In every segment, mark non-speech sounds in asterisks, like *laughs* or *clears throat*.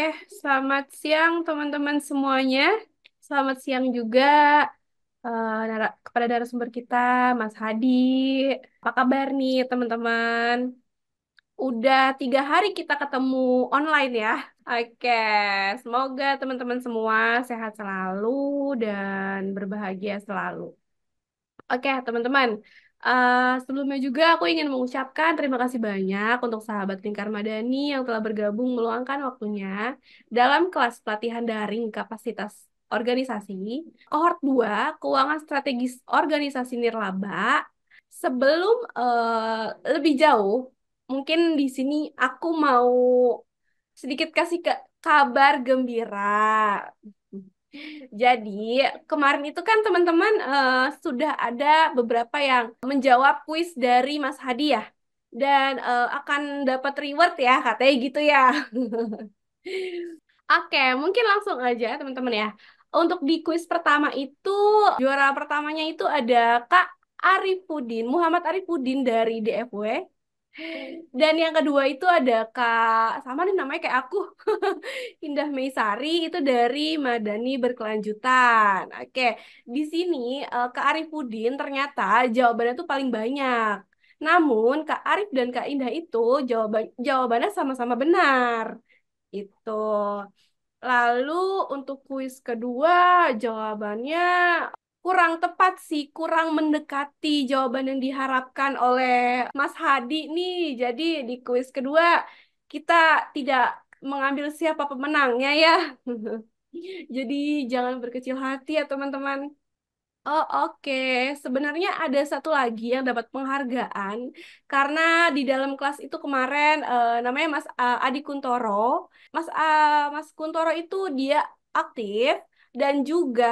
Oke, selamat siang teman-teman semuanya. Selamat siang juga uh, nara kepada narasumber kita, Mas Hadi. Apa kabar nih teman-teman? Udah tiga hari kita ketemu online ya. Oke, semoga teman-teman semua sehat selalu dan berbahagia selalu. Oke, teman-teman. Uh, sebelumnya juga aku ingin mengucapkan terima kasih banyak untuk sahabat Lingkar Madani yang telah bergabung meluangkan waktunya dalam kelas pelatihan daring kapasitas organisasi kohort 2 keuangan strategis organisasi nirlaba. Sebelum uh, lebih jauh, mungkin di sini aku mau sedikit kasih ke kabar gembira. Jadi kemarin itu kan teman-teman uh, sudah ada beberapa yang menjawab kuis dari Mas Hadi ya dan uh, akan dapat reward ya katanya gitu ya. *laughs* Oke, okay, mungkin langsung aja teman-teman ya. Untuk di kuis pertama itu juara pertamanya itu ada Kak Arifudin, Muhammad Arifudin dari DFW. Dan yang kedua itu ada Kak, sama nih namanya kayak aku, *laughs* Indah Meisari, itu dari Madani Berkelanjutan. Oke, di sini eh, Kak Arifudin ternyata jawabannya tuh paling banyak. Namun Kak Arif dan Kak Indah itu jawaban jawabannya sama-sama benar. Itu. Lalu untuk kuis kedua jawabannya kurang tepat sih, kurang mendekati jawaban yang diharapkan oleh Mas Hadi nih. Jadi di kuis kedua kita tidak mengambil siapa pemenangnya ya. *laughs* Jadi jangan berkecil hati ya teman-teman. Oh oke, okay. sebenarnya ada satu lagi yang dapat penghargaan karena di dalam kelas itu kemarin uh, namanya Mas uh, Adi Kuntoro. Mas uh, Mas Kuntoro itu dia aktif dan juga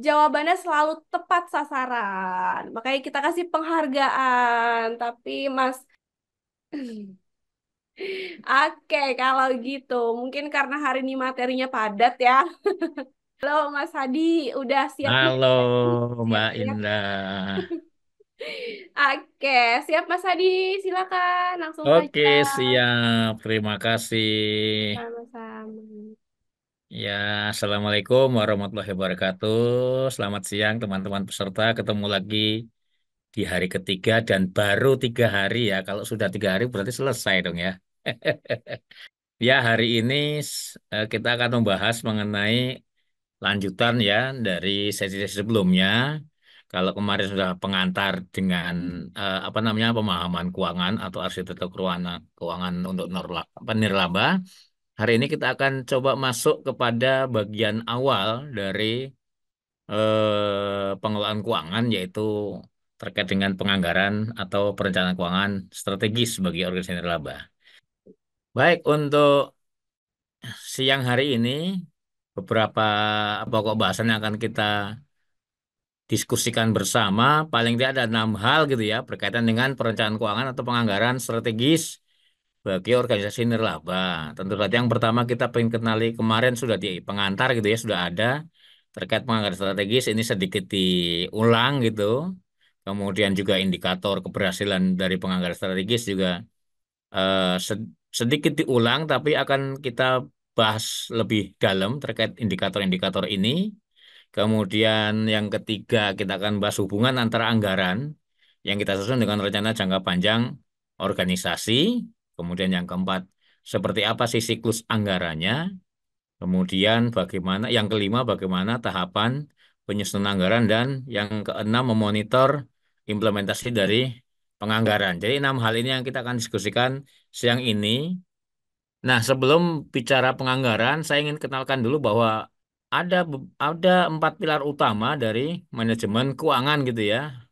jawabannya selalu tepat sasaran. Makanya kita kasih penghargaan. Tapi Mas *laughs* Oke, kalau gitu mungkin karena hari ini materinya padat ya. *laughs* Halo Mas Hadi, udah siap? Halo nih? Mbak Indah. *laughs* Oke, siap Mas Hadi, silakan langsung Oke, saja. siap. Terima kasih. Sama-sama. Ya, Assalamualaikum warahmatullahi wabarakatuh. Selamat siang teman-teman peserta. Ketemu lagi di hari ketiga dan baru tiga hari ya. Kalau sudah tiga hari berarti selesai dong ya. *laughs* ya, hari ini eh, kita akan membahas mengenai lanjutan ya dari sesi-sesi sebelumnya. Kalau kemarin sudah pengantar dengan eh, apa namanya pemahaman keuangan atau arsitektur keuangan, keuangan untuk nirlaba, Hari ini kita akan coba masuk kepada bagian awal dari eh, pengelolaan keuangan yaitu terkait dengan penganggaran atau perencanaan keuangan strategis bagi organisasi laba. Baik, untuk siang hari ini beberapa pokok bahasan yang akan kita diskusikan bersama paling tidak ada enam hal gitu ya berkaitan dengan perencanaan keuangan atau penganggaran strategis bagi organisasi nirlaba. Tentu saja yang pertama kita ingin kenali kemarin sudah di pengantar gitu ya sudah ada terkait penganggaran strategis ini sedikit diulang gitu. Kemudian juga indikator keberhasilan dari penganggaran strategis juga eh, sedikit diulang tapi akan kita bahas lebih dalam terkait indikator-indikator ini. Kemudian yang ketiga kita akan bahas hubungan antara anggaran yang kita susun dengan rencana jangka panjang organisasi Kemudian yang keempat, seperti apa sih siklus anggarannya? Kemudian bagaimana yang kelima bagaimana tahapan penyusunan anggaran dan yang keenam memonitor implementasi dari penganggaran. Jadi enam hal ini yang kita akan diskusikan siang ini. Nah, sebelum bicara penganggaran, saya ingin kenalkan dulu bahwa ada ada empat pilar utama dari manajemen keuangan gitu ya.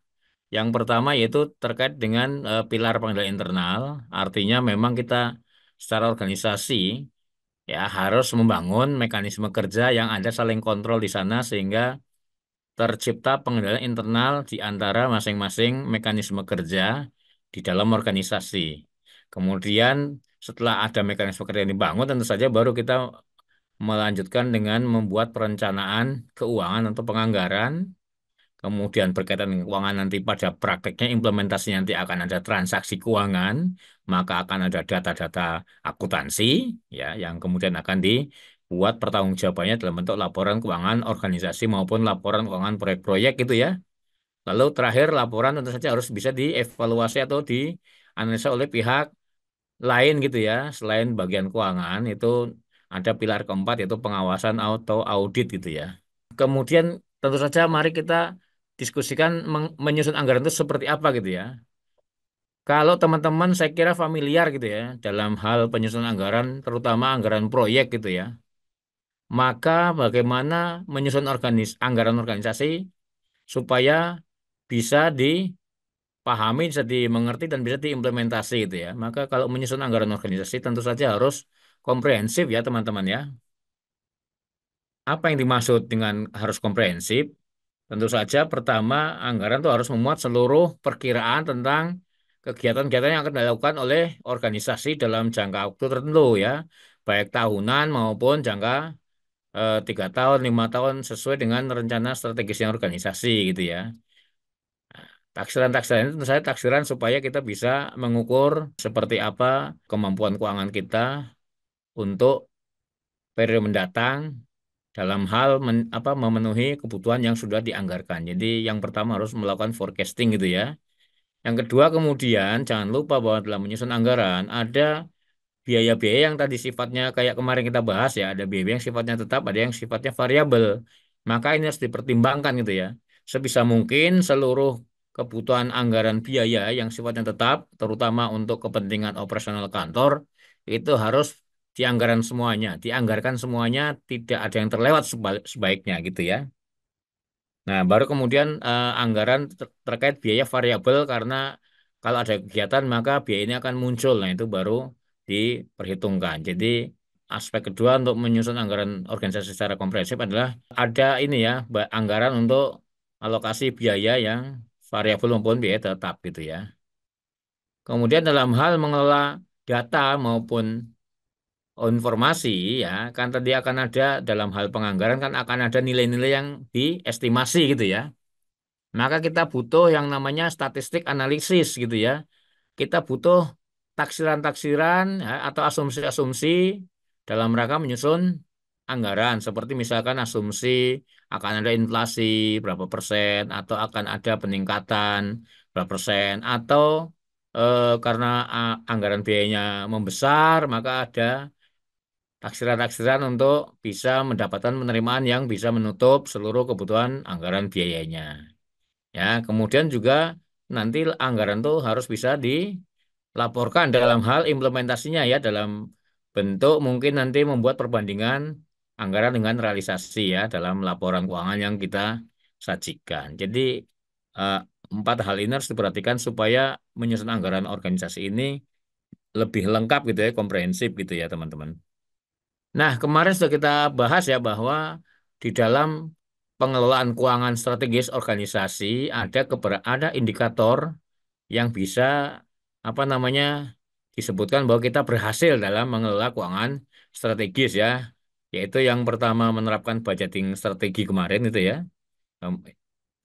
Yang pertama yaitu terkait dengan uh, pilar pengendalian internal, artinya memang kita secara organisasi ya harus membangun mekanisme kerja yang ada saling kontrol di sana sehingga tercipta pengendalian internal di antara masing-masing mekanisme kerja di dalam organisasi. Kemudian setelah ada mekanisme kerja yang dibangun tentu saja baru kita melanjutkan dengan membuat perencanaan keuangan atau penganggaran kemudian berkaitan dengan keuangan nanti pada prakteknya implementasinya nanti akan ada transaksi keuangan, maka akan ada data-data akuntansi ya yang kemudian akan dibuat pertanggungjawabannya dalam bentuk laporan keuangan organisasi maupun laporan keuangan proyek-proyek gitu ya. Lalu terakhir laporan tentu saja harus bisa dievaluasi atau dianalisa oleh pihak lain gitu ya, selain bagian keuangan itu ada pilar keempat yaitu pengawasan atau audit gitu ya. Kemudian tentu saja mari kita diskusikan menyusun anggaran itu seperti apa gitu ya. Kalau teman-teman saya kira familiar gitu ya dalam hal penyusunan anggaran terutama anggaran proyek gitu ya. Maka bagaimana menyusun organis anggaran organisasi supaya bisa dipahami, bisa dimengerti dan bisa diimplementasi gitu ya. Maka kalau menyusun anggaran organisasi tentu saja harus komprehensif ya teman-teman ya. Apa yang dimaksud dengan harus komprehensif? Tentu saja pertama anggaran itu harus memuat seluruh perkiraan tentang kegiatan-kegiatan yang akan dilakukan oleh organisasi dalam jangka waktu tertentu ya, baik tahunan maupun jangka eh, tiga eh, tahun, lima tahun sesuai dengan rencana strategisnya organisasi gitu ya. Taksiran-taksiran itu saya taksiran supaya kita bisa mengukur seperti apa kemampuan keuangan kita untuk periode mendatang dalam hal men, apa memenuhi kebutuhan yang sudah dianggarkan. Jadi yang pertama harus melakukan forecasting gitu ya. Yang kedua kemudian jangan lupa bahwa dalam menyusun anggaran ada biaya-biaya yang tadi sifatnya kayak kemarin kita bahas ya, ada biaya yang sifatnya tetap, ada yang sifatnya variabel. Maka ini harus dipertimbangkan gitu ya. Sebisa mungkin seluruh kebutuhan anggaran biaya yang sifatnya tetap, terutama untuk kepentingan operasional kantor, itu harus dianggaran semuanya, dianggarkan semuanya, tidak ada yang terlewat sebaiknya gitu ya. Nah, baru kemudian eh, anggaran ter terkait biaya variabel karena kalau ada kegiatan maka biaya ini akan muncul. Nah, itu baru diperhitungkan. Jadi aspek kedua untuk menyusun anggaran organisasi secara komprehensif adalah ada ini ya anggaran untuk alokasi biaya yang variabel maupun biaya tetap gitu ya. Kemudian dalam hal mengelola data maupun informasi ya kan tadi akan ada dalam hal penganggaran kan akan ada nilai-nilai yang diestimasi gitu ya maka kita butuh yang namanya statistik analisis gitu ya kita butuh taksiran-taksiran ya, atau asumsi-asumsi dalam rangka menyusun anggaran seperti misalkan asumsi akan ada inflasi berapa persen atau akan ada peningkatan berapa persen atau eh, karena eh, anggaran biayanya membesar maka ada taksiran-taksiran untuk bisa mendapatkan penerimaan yang bisa menutup seluruh kebutuhan anggaran biayanya. Ya, kemudian juga nanti anggaran itu harus bisa dilaporkan dalam hal implementasinya ya dalam bentuk mungkin nanti membuat perbandingan anggaran dengan realisasi ya dalam laporan keuangan yang kita sajikan. Jadi eh, empat hal ini harus diperhatikan supaya menyusun anggaran organisasi ini lebih lengkap gitu ya, komprehensif gitu ya teman-teman. Nah, kemarin sudah kita bahas ya bahwa di dalam pengelolaan keuangan strategis organisasi ada ada indikator yang bisa apa namanya disebutkan bahwa kita berhasil dalam mengelola keuangan strategis ya yaitu yang pertama menerapkan budgeting strategi kemarin itu ya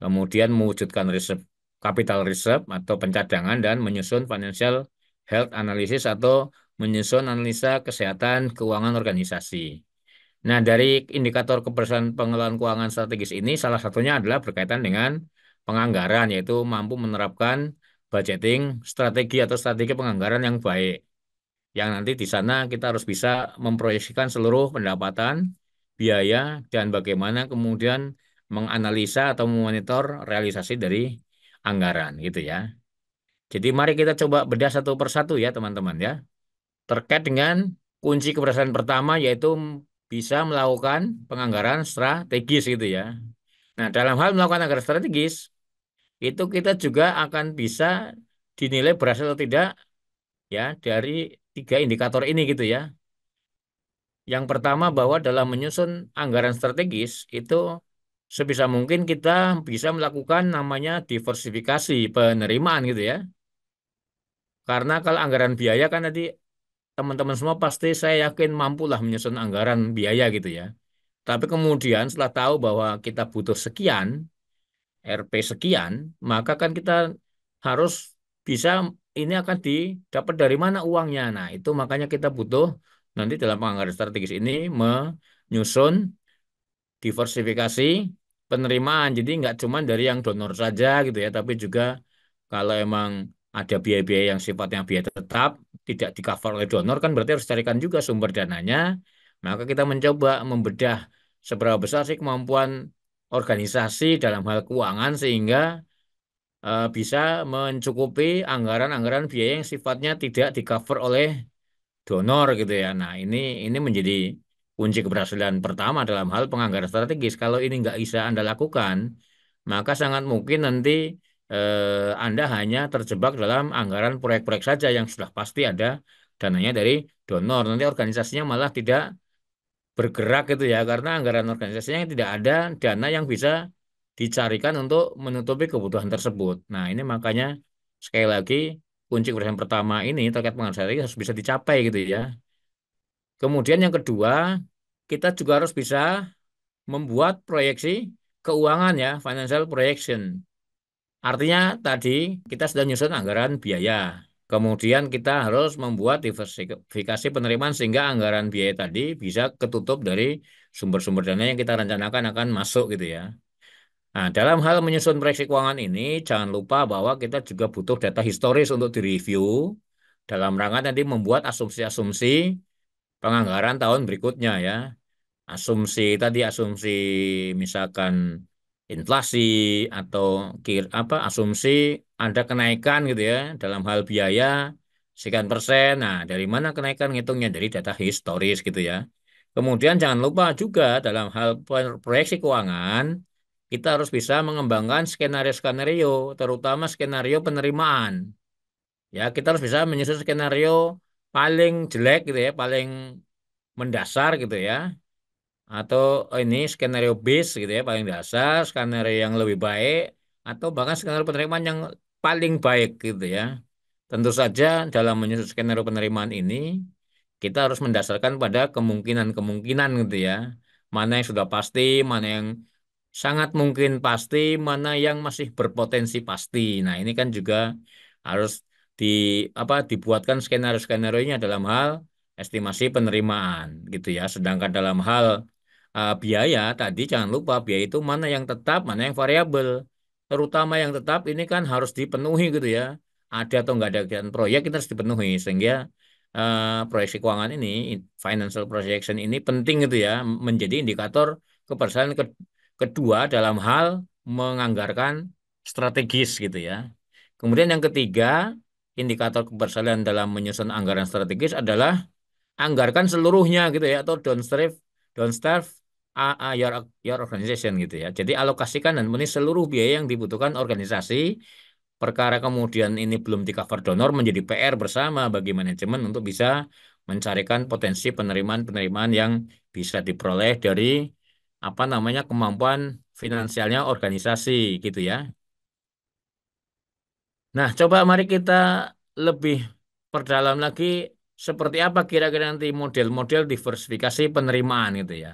kemudian mewujudkan reserve capital reserve atau pencadangan dan menyusun financial health analysis atau menyusun analisa kesehatan keuangan organisasi. Nah, dari indikator kebersihan pengelolaan keuangan strategis ini salah satunya adalah berkaitan dengan penganggaran yaitu mampu menerapkan budgeting strategi atau strategi penganggaran yang baik. Yang nanti di sana kita harus bisa memproyeksikan seluruh pendapatan, biaya dan bagaimana kemudian menganalisa atau memonitor realisasi dari anggaran gitu ya. Jadi mari kita coba bedah satu persatu ya teman-teman ya terkait dengan kunci keberhasilan pertama yaitu bisa melakukan penganggaran strategis gitu ya. Nah, dalam hal melakukan anggaran strategis itu kita juga akan bisa dinilai berhasil atau tidak ya dari tiga indikator ini gitu ya. Yang pertama bahwa dalam menyusun anggaran strategis itu sebisa mungkin kita bisa melakukan namanya diversifikasi penerimaan gitu ya. Karena kalau anggaran biaya kan tadi teman-teman semua pasti saya yakin mampulah menyusun anggaran biaya gitu ya. Tapi kemudian setelah tahu bahwa kita butuh sekian, RP sekian, maka kan kita harus bisa ini akan didapat dari mana uangnya. Nah, itu makanya kita butuh nanti dalam penganggaran strategis ini menyusun diversifikasi penerimaan. Jadi nggak cuma dari yang donor saja gitu ya, tapi juga kalau emang ada biaya-biaya yang sifatnya biaya tetap, tidak di cover oleh donor kan berarti harus carikan juga sumber dananya. Maka kita mencoba membedah seberapa besar sih kemampuan organisasi dalam hal keuangan sehingga uh, bisa mencukupi anggaran-anggaran biaya yang sifatnya tidak di cover oleh donor gitu ya. Nah, ini ini menjadi kunci keberhasilan pertama dalam hal penganggaran strategis. Kalau ini nggak bisa Anda lakukan, maka sangat mungkin nanti eh, Anda hanya terjebak dalam anggaran proyek-proyek saja yang sudah pasti ada dananya dari donor. Nanti organisasinya malah tidak bergerak gitu ya karena anggaran organisasinya tidak ada dana yang bisa dicarikan untuk menutupi kebutuhan tersebut. Nah, ini makanya sekali lagi kunci yang pertama ini terkait pengaruh ini harus bisa dicapai gitu ya. Kemudian yang kedua, kita juga harus bisa membuat proyeksi keuangan ya, financial projection. Artinya tadi kita sudah nyusun anggaran biaya. Kemudian kita harus membuat diversifikasi penerimaan sehingga anggaran biaya tadi bisa ketutup dari sumber-sumber dana yang kita rencanakan akan masuk gitu ya. Nah, dalam hal menyusun proyeksi keuangan ini, jangan lupa bahwa kita juga butuh data historis untuk direview dalam rangka nanti membuat asumsi-asumsi penganggaran tahun berikutnya ya. Asumsi tadi asumsi misalkan inflasi atau kir apa asumsi ada kenaikan gitu ya dalam hal biaya sekian persen. Nah, dari mana kenaikan ngitungnya dari data historis gitu ya. Kemudian jangan lupa juga dalam hal proyeksi keuangan kita harus bisa mengembangkan skenario-skenario, terutama skenario penerimaan. Ya, kita harus bisa menyusun skenario paling jelek gitu ya, paling mendasar gitu ya atau oh ini skenario base gitu ya paling dasar skenario yang lebih baik atau bahkan skenario penerimaan yang paling baik gitu ya tentu saja dalam menyusun skenario penerimaan ini kita harus mendasarkan pada kemungkinan-kemungkinan gitu ya mana yang sudah pasti mana yang sangat mungkin pasti mana yang masih berpotensi pasti nah ini kan juga harus di apa dibuatkan skenario skenario nya dalam hal estimasi penerimaan gitu ya sedangkan dalam hal uh, biaya tadi jangan lupa biaya itu mana yang tetap, mana yang variabel. Terutama yang tetap ini kan harus dipenuhi gitu ya. Ada atau nggak ada kegiatan proyek kita harus dipenuhi sehingga uh, proyeksi keuangan ini financial projection ini penting gitu ya menjadi indikator kepercayaan ke kedua dalam hal menganggarkan strategis gitu ya. Kemudian yang ketiga, indikator kepercayaan dalam menyusun anggaran strategis adalah anggarkan seluruhnya gitu ya atau downstream downstream uh, your your organization gitu ya. Jadi alokasikan dan menis seluruh biaya yang dibutuhkan organisasi. Perkara kemudian ini belum di cover donor menjadi PR bersama bagi manajemen untuk bisa mencarikan potensi penerimaan-penerimaan yang bisa diperoleh dari apa namanya kemampuan finansialnya organisasi gitu ya. Nah, coba mari kita lebih perdalam lagi seperti apa kira-kira nanti model-model diversifikasi penerimaan gitu ya.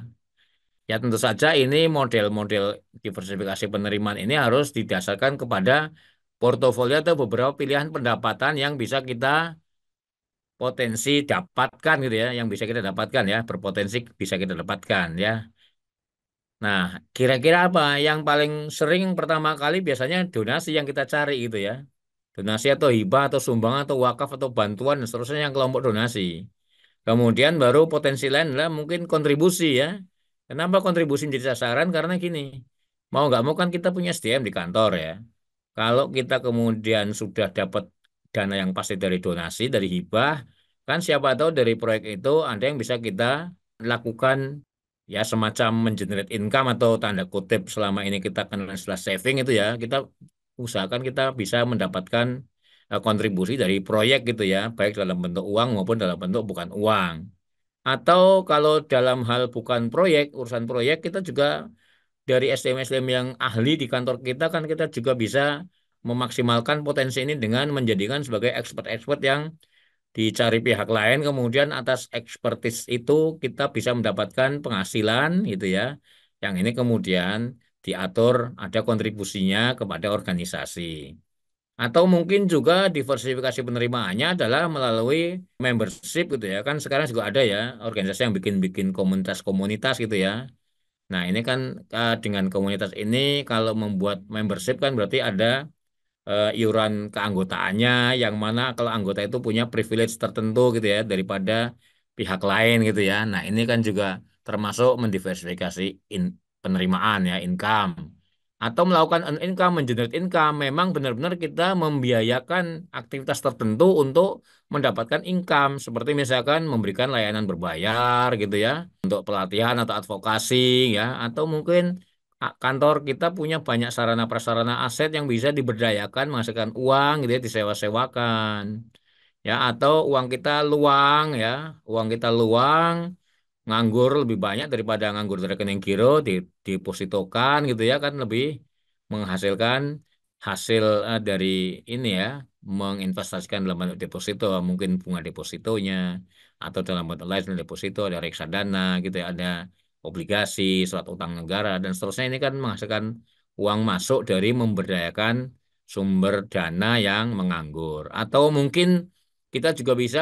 Ya tentu saja ini model-model diversifikasi penerimaan ini harus didasarkan kepada portofolio atau beberapa pilihan pendapatan yang bisa kita potensi dapatkan gitu ya, yang bisa kita dapatkan ya, berpotensi bisa kita dapatkan ya. Nah, kira-kira apa yang paling sering pertama kali biasanya donasi yang kita cari gitu ya. Donasi atau hibah atau sumbangan atau wakaf atau bantuan dan seterusnya yang kelompok donasi. Kemudian baru potensi lain adalah mungkin kontribusi ya. Kenapa kontribusi menjadi sasaran? Karena gini, mau nggak mau kan kita punya SDM di kantor ya. Kalau kita kemudian sudah dapat dana yang pasti dari donasi, dari hibah, kan siapa tahu dari proyek itu ada yang bisa kita lakukan ya semacam mengenerate income atau tanda kutip selama ini kita kenal setelah saving itu ya kita usahakan kita bisa mendapatkan eh, kontribusi dari proyek gitu ya baik dalam bentuk uang maupun dalam bentuk bukan uang atau kalau dalam hal bukan proyek, urusan proyek kita juga dari SDM-SDM yang ahli di kantor kita kan kita juga bisa memaksimalkan potensi ini dengan menjadikan sebagai expert-expert yang dicari pihak lain kemudian atas expertise itu kita bisa mendapatkan penghasilan gitu ya yang ini kemudian diatur ada kontribusinya kepada organisasi atau mungkin juga diversifikasi penerimaannya adalah melalui membership gitu ya kan sekarang juga ada ya organisasi yang bikin-bikin komunitas-komunitas gitu ya nah ini kan eh, dengan komunitas ini kalau membuat membership kan berarti ada uh, iuran keanggotaannya yang mana kalau anggota itu punya privilege tertentu gitu ya daripada pihak lain gitu ya nah ini kan juga termasuk mendiversifikasi in penerimaan ya income atau melakukan earn income, mengenerate income, memang benar-benar kita membiayakan aktivitas tertentu untuk mendapatkan income, seperti misalkan memberikan layanan berbayar gitu ya, untuk pelatihan atau advokasi ya, atau mungkin kantor kita punya banyak sarana prasarana aset yang bisa diberdayakan menghasilkan uang gitu ya, disewa-sewakan. Ya, atau uang kita luang ya, uang kita luang nganggur lebih banyak daripada nganggur di rekening giro di depositokan gitu ya kan lebih menghasilkan hasil uh, dari ini ya menginvestasikan dalam bentuk deposito mungkin bunga depositonya atau dalam bentuk lain deposito ada reksadana gitu ya ada obligasi surat utang negara dan seterusnya ini kan menghasilkan uang masuk dari memberdayakan sumber dana yang menganggur atau mungkin kita juga bisa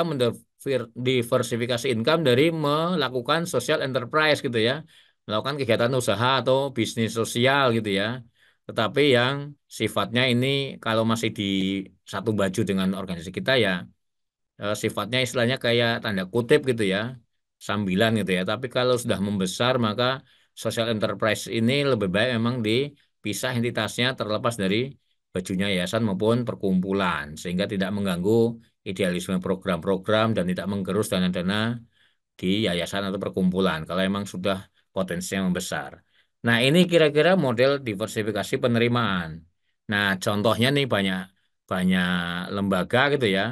diversifikasi income dari melakukan social enterprise gitu ya, melakukan kegiatan usaha atau bisnis sosial gitu ya. Tetapi yang sifatnya ini kalau masih di satu baju dengan organisasi kita ya eh, sifatnya istilahnya kayak tanda kutip gitu ya, sambilan gitu ya. Tapi kalau sudah membesar maka social enterprise ini lebih baik memang dipisah entitasnya terlepas dari bajunya yayasan maupun perkumpulan sehingga tidak mengganggu idealisme program-program dan tidak menggerus dana-dana di yayasan atau perkumpulan kalau memang sudah potensinya membesar. Nah, ini kira-kira model diversifikasi penerimaan. Nah, contohnya nih banyak banyak lembaga gitu ya.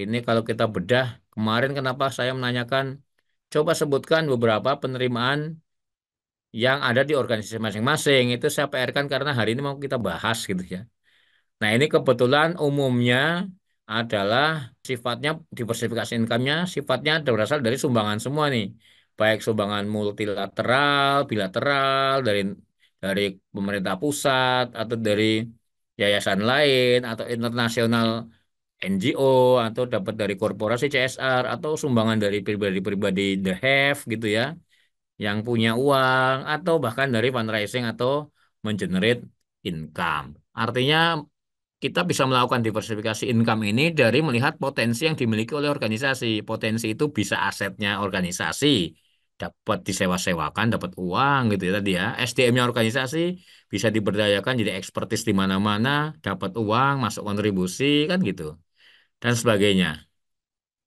Ini kalau kita bedah kemarin kenapa saya menanyakan coba sebutkan beberapa penerimaan yang ada di organisasi masing-masing itu saya PR-kan karena hari ini mau kita bahas gitu ya. Nah, ini kebetulan umumnya adalah sifatnya diversifikasi income-nya sifatnya berasal dari sumbangan semua nih baik sumbangan multilateral, bilateral dari dari pemerintah pusat atau dari yayasan lain atau internasional NGO atau dapat dari korporasi CSR atau sumbangan dari pribadi-pribadi the have gitu ya yang punya uang atau bahkan dari fundraising atau mengenerate income. Artinya kita bisa melakukan diversifikasi income ini dari melihat potensi yang dimiliki oleh organisasi. Potensi itu bisa asetnya organisasi, dapat disewa-sewakan, dapat uang gitu ya tadi ya. SDM-nya organisasi bisa diberdayakan jadi ekspertis di mana-mana, dapat uang, masuk kontribusi kan gitu. Dan sebagainya.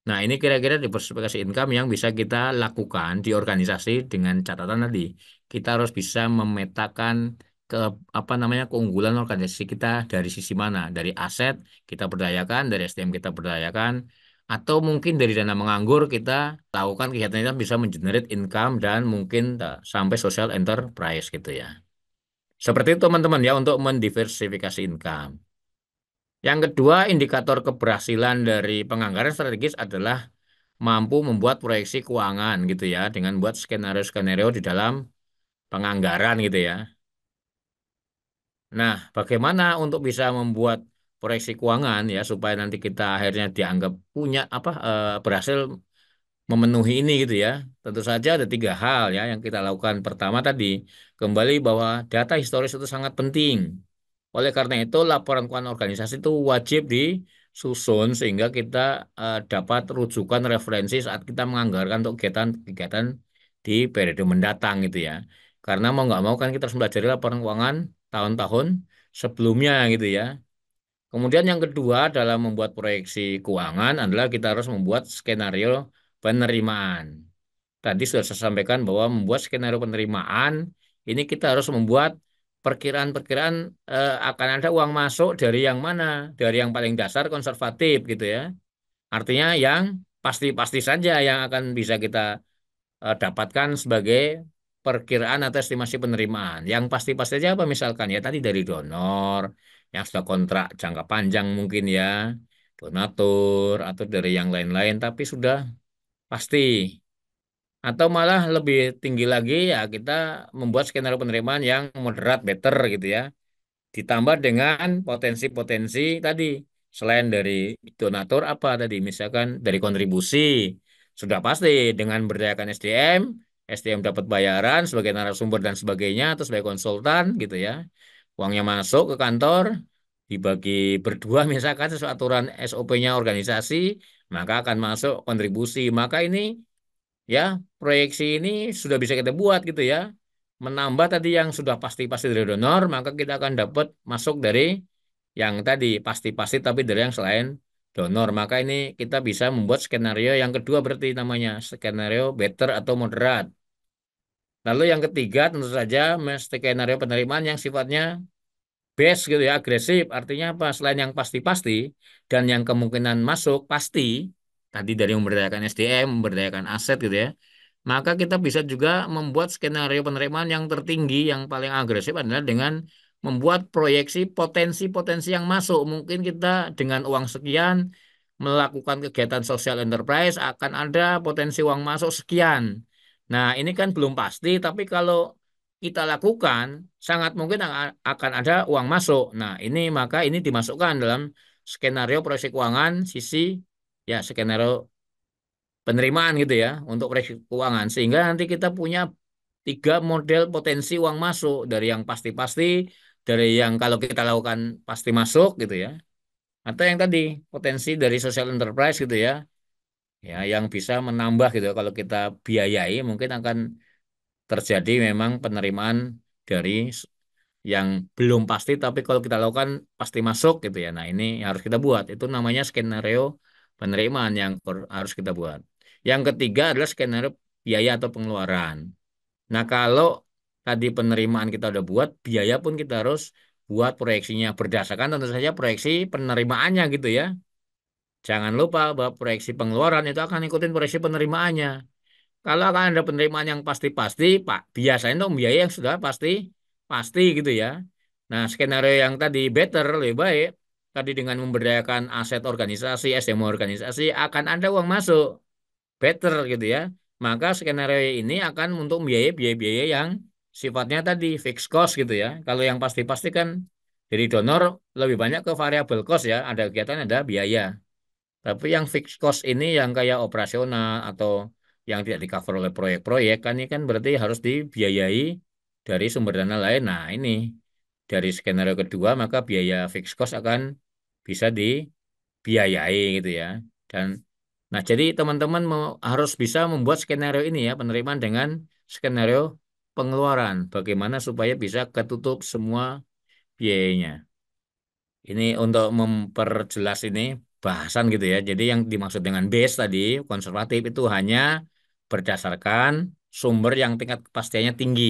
Nah, ini kira-kira diversifikasi income yang bisa kita lakukan di organisasi dengan catatan tadi. Kita harus bisa memetakan ke apa namanya keunggulan organisasi kita dari sisi mana? Dari aset kita berdayakan, dari SDM kita berdayakan, atau mungkin dari dana menganggur kita lakukan kegiatan kita bisa mengenerate income dan mungkin eh, sampai social enterprise gitu ya. Seperti itu teman-teman ya untuk mendiversifikasi income. Yang kedua, indikator keberhasilan dari penganggaran strategis adalah mampu membuat proyeksi keuangan gitu ya dengan buat skenario-skenario di dalam penganggaran gitu ya. Nah, bagaimana untuk bisa membuat proyeksi keuangan ya supaya nanti kita akhirnya dianggap punya apa eh, berhasil memenuhi ini gitu ya. Tentu saja ada tiga hal ya yang kita lakukan. Pertama tadi kembali bahwa data historis itu sangat penting. Oleh karena itu laporan keuangan organisasi itu wajib disusun sehingga kita eh, dapat rujukan referensi saat kita menganggarkan untuk kegiatan-kegiatan di periode mendatang gitu ya. Karena mau nggak mau kan kita harus belajar laporan keuangan tahun-tahun sebelumnya gitu ya. Kemudian yang kedua dalam membuat proyeksi keuangan adalah kita harus membuat skenario penerimaan. Tadi sudah saya sampaikan bahwa membuat skenario penerimaan ini kita harus membuat perkiraan-perkiraan eh, akan ada uang masuk dari yang mana, dari yang paling dasar konservatif gitu ya. Artinya yang pasti-pasti saja yang akan bisa kita eh, dapatkan sebagai perkiraan atau estimasi penerimaan. Yang pasti-pasti aja apa misalkan ya tadi dari donor, yang sudah kontrak jangka panjang mungkin ya, donatur atau dari yang lain-lain tapi sudah pasti. Atau malah lebih tinggi lagi ya kita membuat skenario penerimaan yang moderat better gitu ya. Ditambah dengan potensi-potensi tadi selain dari donatur apa tadi misalkan dari kontribusi sudah pasti dengan berdayakan SDM SDM dapat bayaran sebagai narasumber dan sebagainya atau sebagai konsultan gitu ya. Uangnya masuk ke kantor dibagi berdua *laughs* misalkan sesuai aturan SOP-nya organisasi, maka akan masuk kontribusi. Maka ini ya proyeksi ini sudah bisa kita buat gitu ya. Menambah tadi yang sudah pasti-pasti dari donor, maka kita akan dapat masuk dari yang tadi pasti-pasti tapi dari yang selain donor. Maka ini kita bisa membuat skenario yang kedua berarti namanya skenario better atau moderat. Lalu yang ketiga tentu saja skenario penerimaan yang sifatnya best gitu ya, agresif. Artinya apa? Selain yang pasti-pasti dan yang kemungkinan masuk pasti tadi dari memberdayakan SDM, memberdayakan aset gitu ya. Maka kita bisa juga membuat skenario penerimaan yang tertinggi yang paling agresif adalah dengan membuat proyeksi potensi-potensi yang masuk. Mungkin kita dengan uang sekian melakukan kegiatan social enterprise akan ada potensi uang masuk sekian. Nah, ini kan belum pasti, tapi kalau kita lakukan sangat mungkin akan ada uang masuk. Nah, ini maka ini dimasukkan dalam skenario proyeksi keuangan sisi ya skenario penerimaan gitu ya untuk proyeksi keuangan sehingga nanti kita punya tiga model potensi uang masuk dari yang pasti-pasti dari yang kalau kita lakukan pasti masuk gitu ya atau yang tadi potensi dari social enterprise gitu ya ya yang bisa menambah gitu kalau kita biayai mungkin akan terjadi memang penerimaan dari yang belum pasti tapi kalau kita lakukan pasti masuk gitu ya nah ini harus kita buat itu namanya skenario penerimaan yang harus kita buat yang ketiga adalah skenario biaya atau pengeluaran nah kalau tadi penerimaan kita udah buat, biaya pun kita harus buat proyeksinya berdasarkan tentu saja proyeksi penerimaannya gitu ya. Jangan lupa bahwa proyeksi pengeluaran itu akan ikutin proyeksi penerimaannya. Kalau akan ada penerimaan yang pasti-pasti, Pak, biasanya itu biaya yang sudah pasti pasti gitu ya. Nah, skenario yang tadi better lebih baik tadi dengan memberdayakan aset organisasi, SDM organisasi akan ada uang masuk. Better gitu ya. Maka skenario ini akan untuk biaya-biaya yang sifatnya tadi fixed cost gitu ya. Kalau yang pasti-pasti kan dari donor lebih banyak ke variable cost ya, ada kegiatan ada biaya. Tapi yang fixed cost ini yang kayak operasional atau yang tidak di cover oleh proyek-proyek kan ini kan berarti harus dibiayai dari sumber dana lain. Nah, ini dari skenario kedua maka biaya fixed cost akan bisa dibiayai gitu ya. Dan nah jadi teman-teman harus bisa membuat skenario ini ya penerimaan dengan skenario pengeluaran. Bagaimana supaya bisa ketutup semua biayanya. Ini untuk memperjelas ini bahasan gitu ya. Jadi yang dimaksud dengan base tadi konservatif itu hanya berdasarkan sumber yang tingkat kepastiannya tinggi.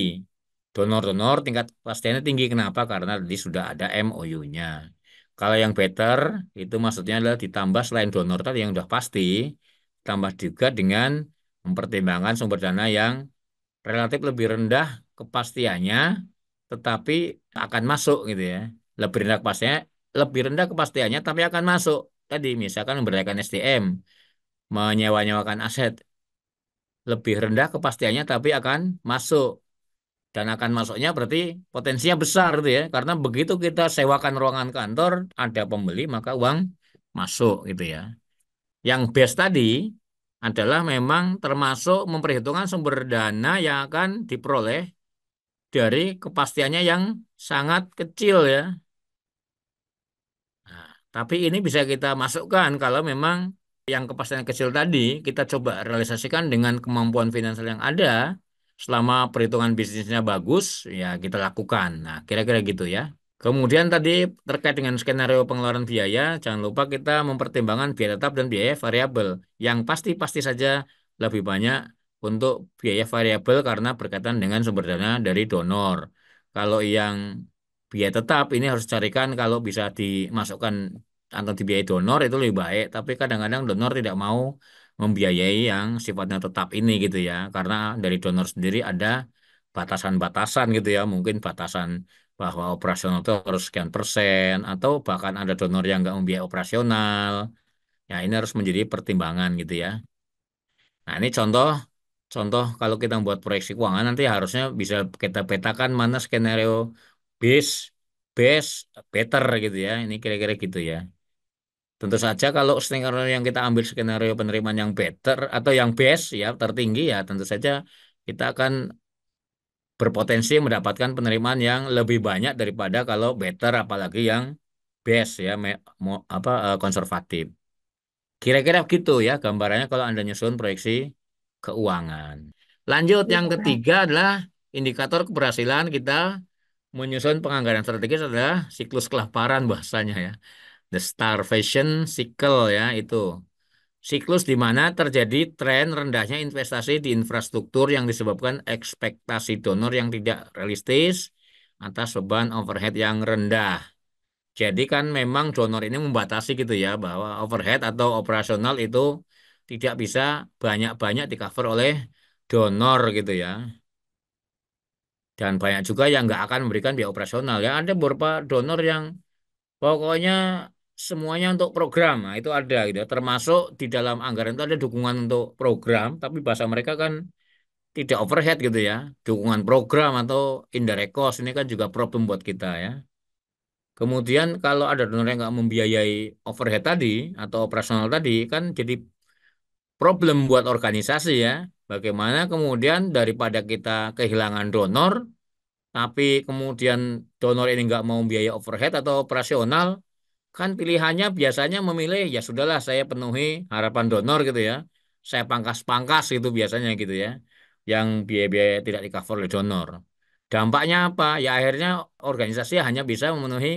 Donor-donor tingkat kepastiannya tinggi. Kenapa? Karena tadi sudah ada MOU-nya. Kalau yang better itu maksudnya adalah ditambah selain donor tadi yang sudah pasti, tambah juga dengan mempertimbangkan sumber dana yang relatif lebih rendah kepastiannya, tetapi akan masuk gitu ya. Lebih rendah kepastiannya, lebih rendah kepastiannya tapi akan masuk. Tadi misalkan memberikan SDM, menyewa-nyewakan aset, lebih rendah kepastiannya tapi akan masuk. Dan akan masuknya berarti potensinya besar gitu ya. Karena begitu kita sewakan ruangan kantor, ada pembeli maka uang masuk gitu ya. Yang best tadi adalah memang termasuk memperhitungkan sumber dana yang akan diperoleh dari kepastiannya yang sangat kecil ya. Nah, tapi ini bisa kita masukkan kalau memang yang kepastian kecil tadi kita coba realisasikan dengan kemampuan finansial yang ada selama perhitungan bisnisnya bagus ya kita lakukan. Nah, kira-kira gitu ya. Kemudian tadi terkait dengan skenario pengeluaran biaya, jangan lupa kita mempertimbangkan biaya tetap dan biaya variabel. Yang pasti-pasti saja lebih banyak untuk biaya variabel karena berkaitan dengan sumber dana dari donor. Kalau yang biaya tetap ini harus carikan kalau bisa dimasukkan atau dibiayai donor itu lebih baik, tapi kadang-kadang donor tidak mau membiayai yang sifatnya tetap ini gitu ya. Karena dari donor sendiri ada batasan-batasan gitu ya, mungkin batasan bahwa operasional itu harus sekian persen atau bahkan ada donor yang nggak membiayai operasional. Ya ini harus menjadi pertimbangan gitu ya. Nah ini contoh contoh kalau kita membuat proyeksi keuangan nanti harusnya bisa kita petakan mana skenario base best better gitu ya ini kira-kira gitu ya tentu saja kalau skenario yang kita ambil skenario penerimaan yang better atau yang best ya tertinggi ya tentu saja kita akan berpotensi mendapatkan penerimaan yang lebih banyak daripada kalau better apalagi yang best ya me, mo, apa eh, konservatif. Kira-kira gitu ya gambarannya kalau Anda nyusun proyeksi keuangan. Lanjut iya, yang ketiga adalah indikator keberhasilan kita menyusun penganggaran strategis adalah siklus kelaparan bahasanya ya. The starvation cycle ya itu siklus di mana terjadi tren rendahnya investasi di infrastruktur yang disebabkan ekspektasi donor yang tidak realistis atas beban overhead yang rendah. Jadi kan memang donor ini membatasi gitu ya bahwa overhead atau operasional itu tidak bisa banyak-banyak di cover oleh donor gitu ya. Dan banyak juga yang nggak akan memberikan biaya operasional ya. Ada beberapa donor yang pokoknya semuanya untuk program. Nah, itu ada gitu. Ya. Termasuk di dalam anggaran itu ada dukungan untuk program, tapi bahasa mereka kan tidak overhead gitu ya. Dukungan program atau indirect cost ini kan juga problem buat kita ya. Kemudian kalau ada donor yang nggak membiayai overhead tadi atau operasional tadi kan jadi problem buat organisasi ya. Bagaimana kemudian daripada kita kehilangan donor, tapi kemudian donor ini nggak mau biaya overhead atau operasional, kan pilihannya biasanya memilih ya sudahlah saya penuhi harapan donor gitu ya saya pangkas-pangkas gitu biasanya gitu ya yang biaya-biaya tidak di cover oleh donor dampaknya apa ya akhirnya organisasi hanya bisa memenuhi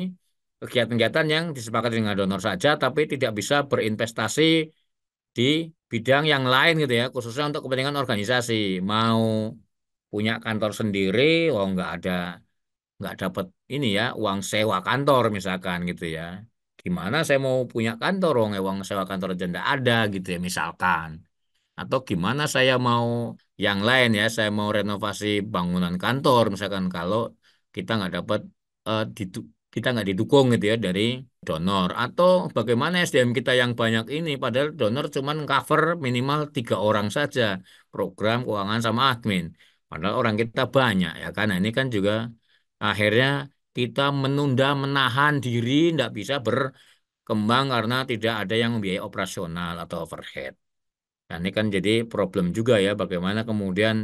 kegiatan-kegiatan yang disepakati dengan donor saja tapi tidak bisa berinvestasi di bidang yang lain gitu ya khususnya untuk kepentingan organisasi mau punya kantor sendiri oh nggak ada nggak dapat ini ya uang sewa kantor misalkan gitu ya gimana saya mau punya kantor wong uang eh, sewa kantor aja ada gitu ya misalkan atau gimana saya mau yang lain ya saya mau renovasi bangunan kantor misalkan kalau kita nggak dapat uh, eh, ditu kita nggak didukung gitu ya dari donor atau bagaimana SDM kita yang banyak ini padahal donor cuman cover minimal tiga orang saja program keuangan sama admin padahal orang kita banyak ya kan nah, ini kan juga akhirnya kita menunda menahan diri tidak bisa berkembang karena tidak ada yang membiayai operasional atau overhead. Nah, ini kan jadi problem juga ya bagaimana kemudian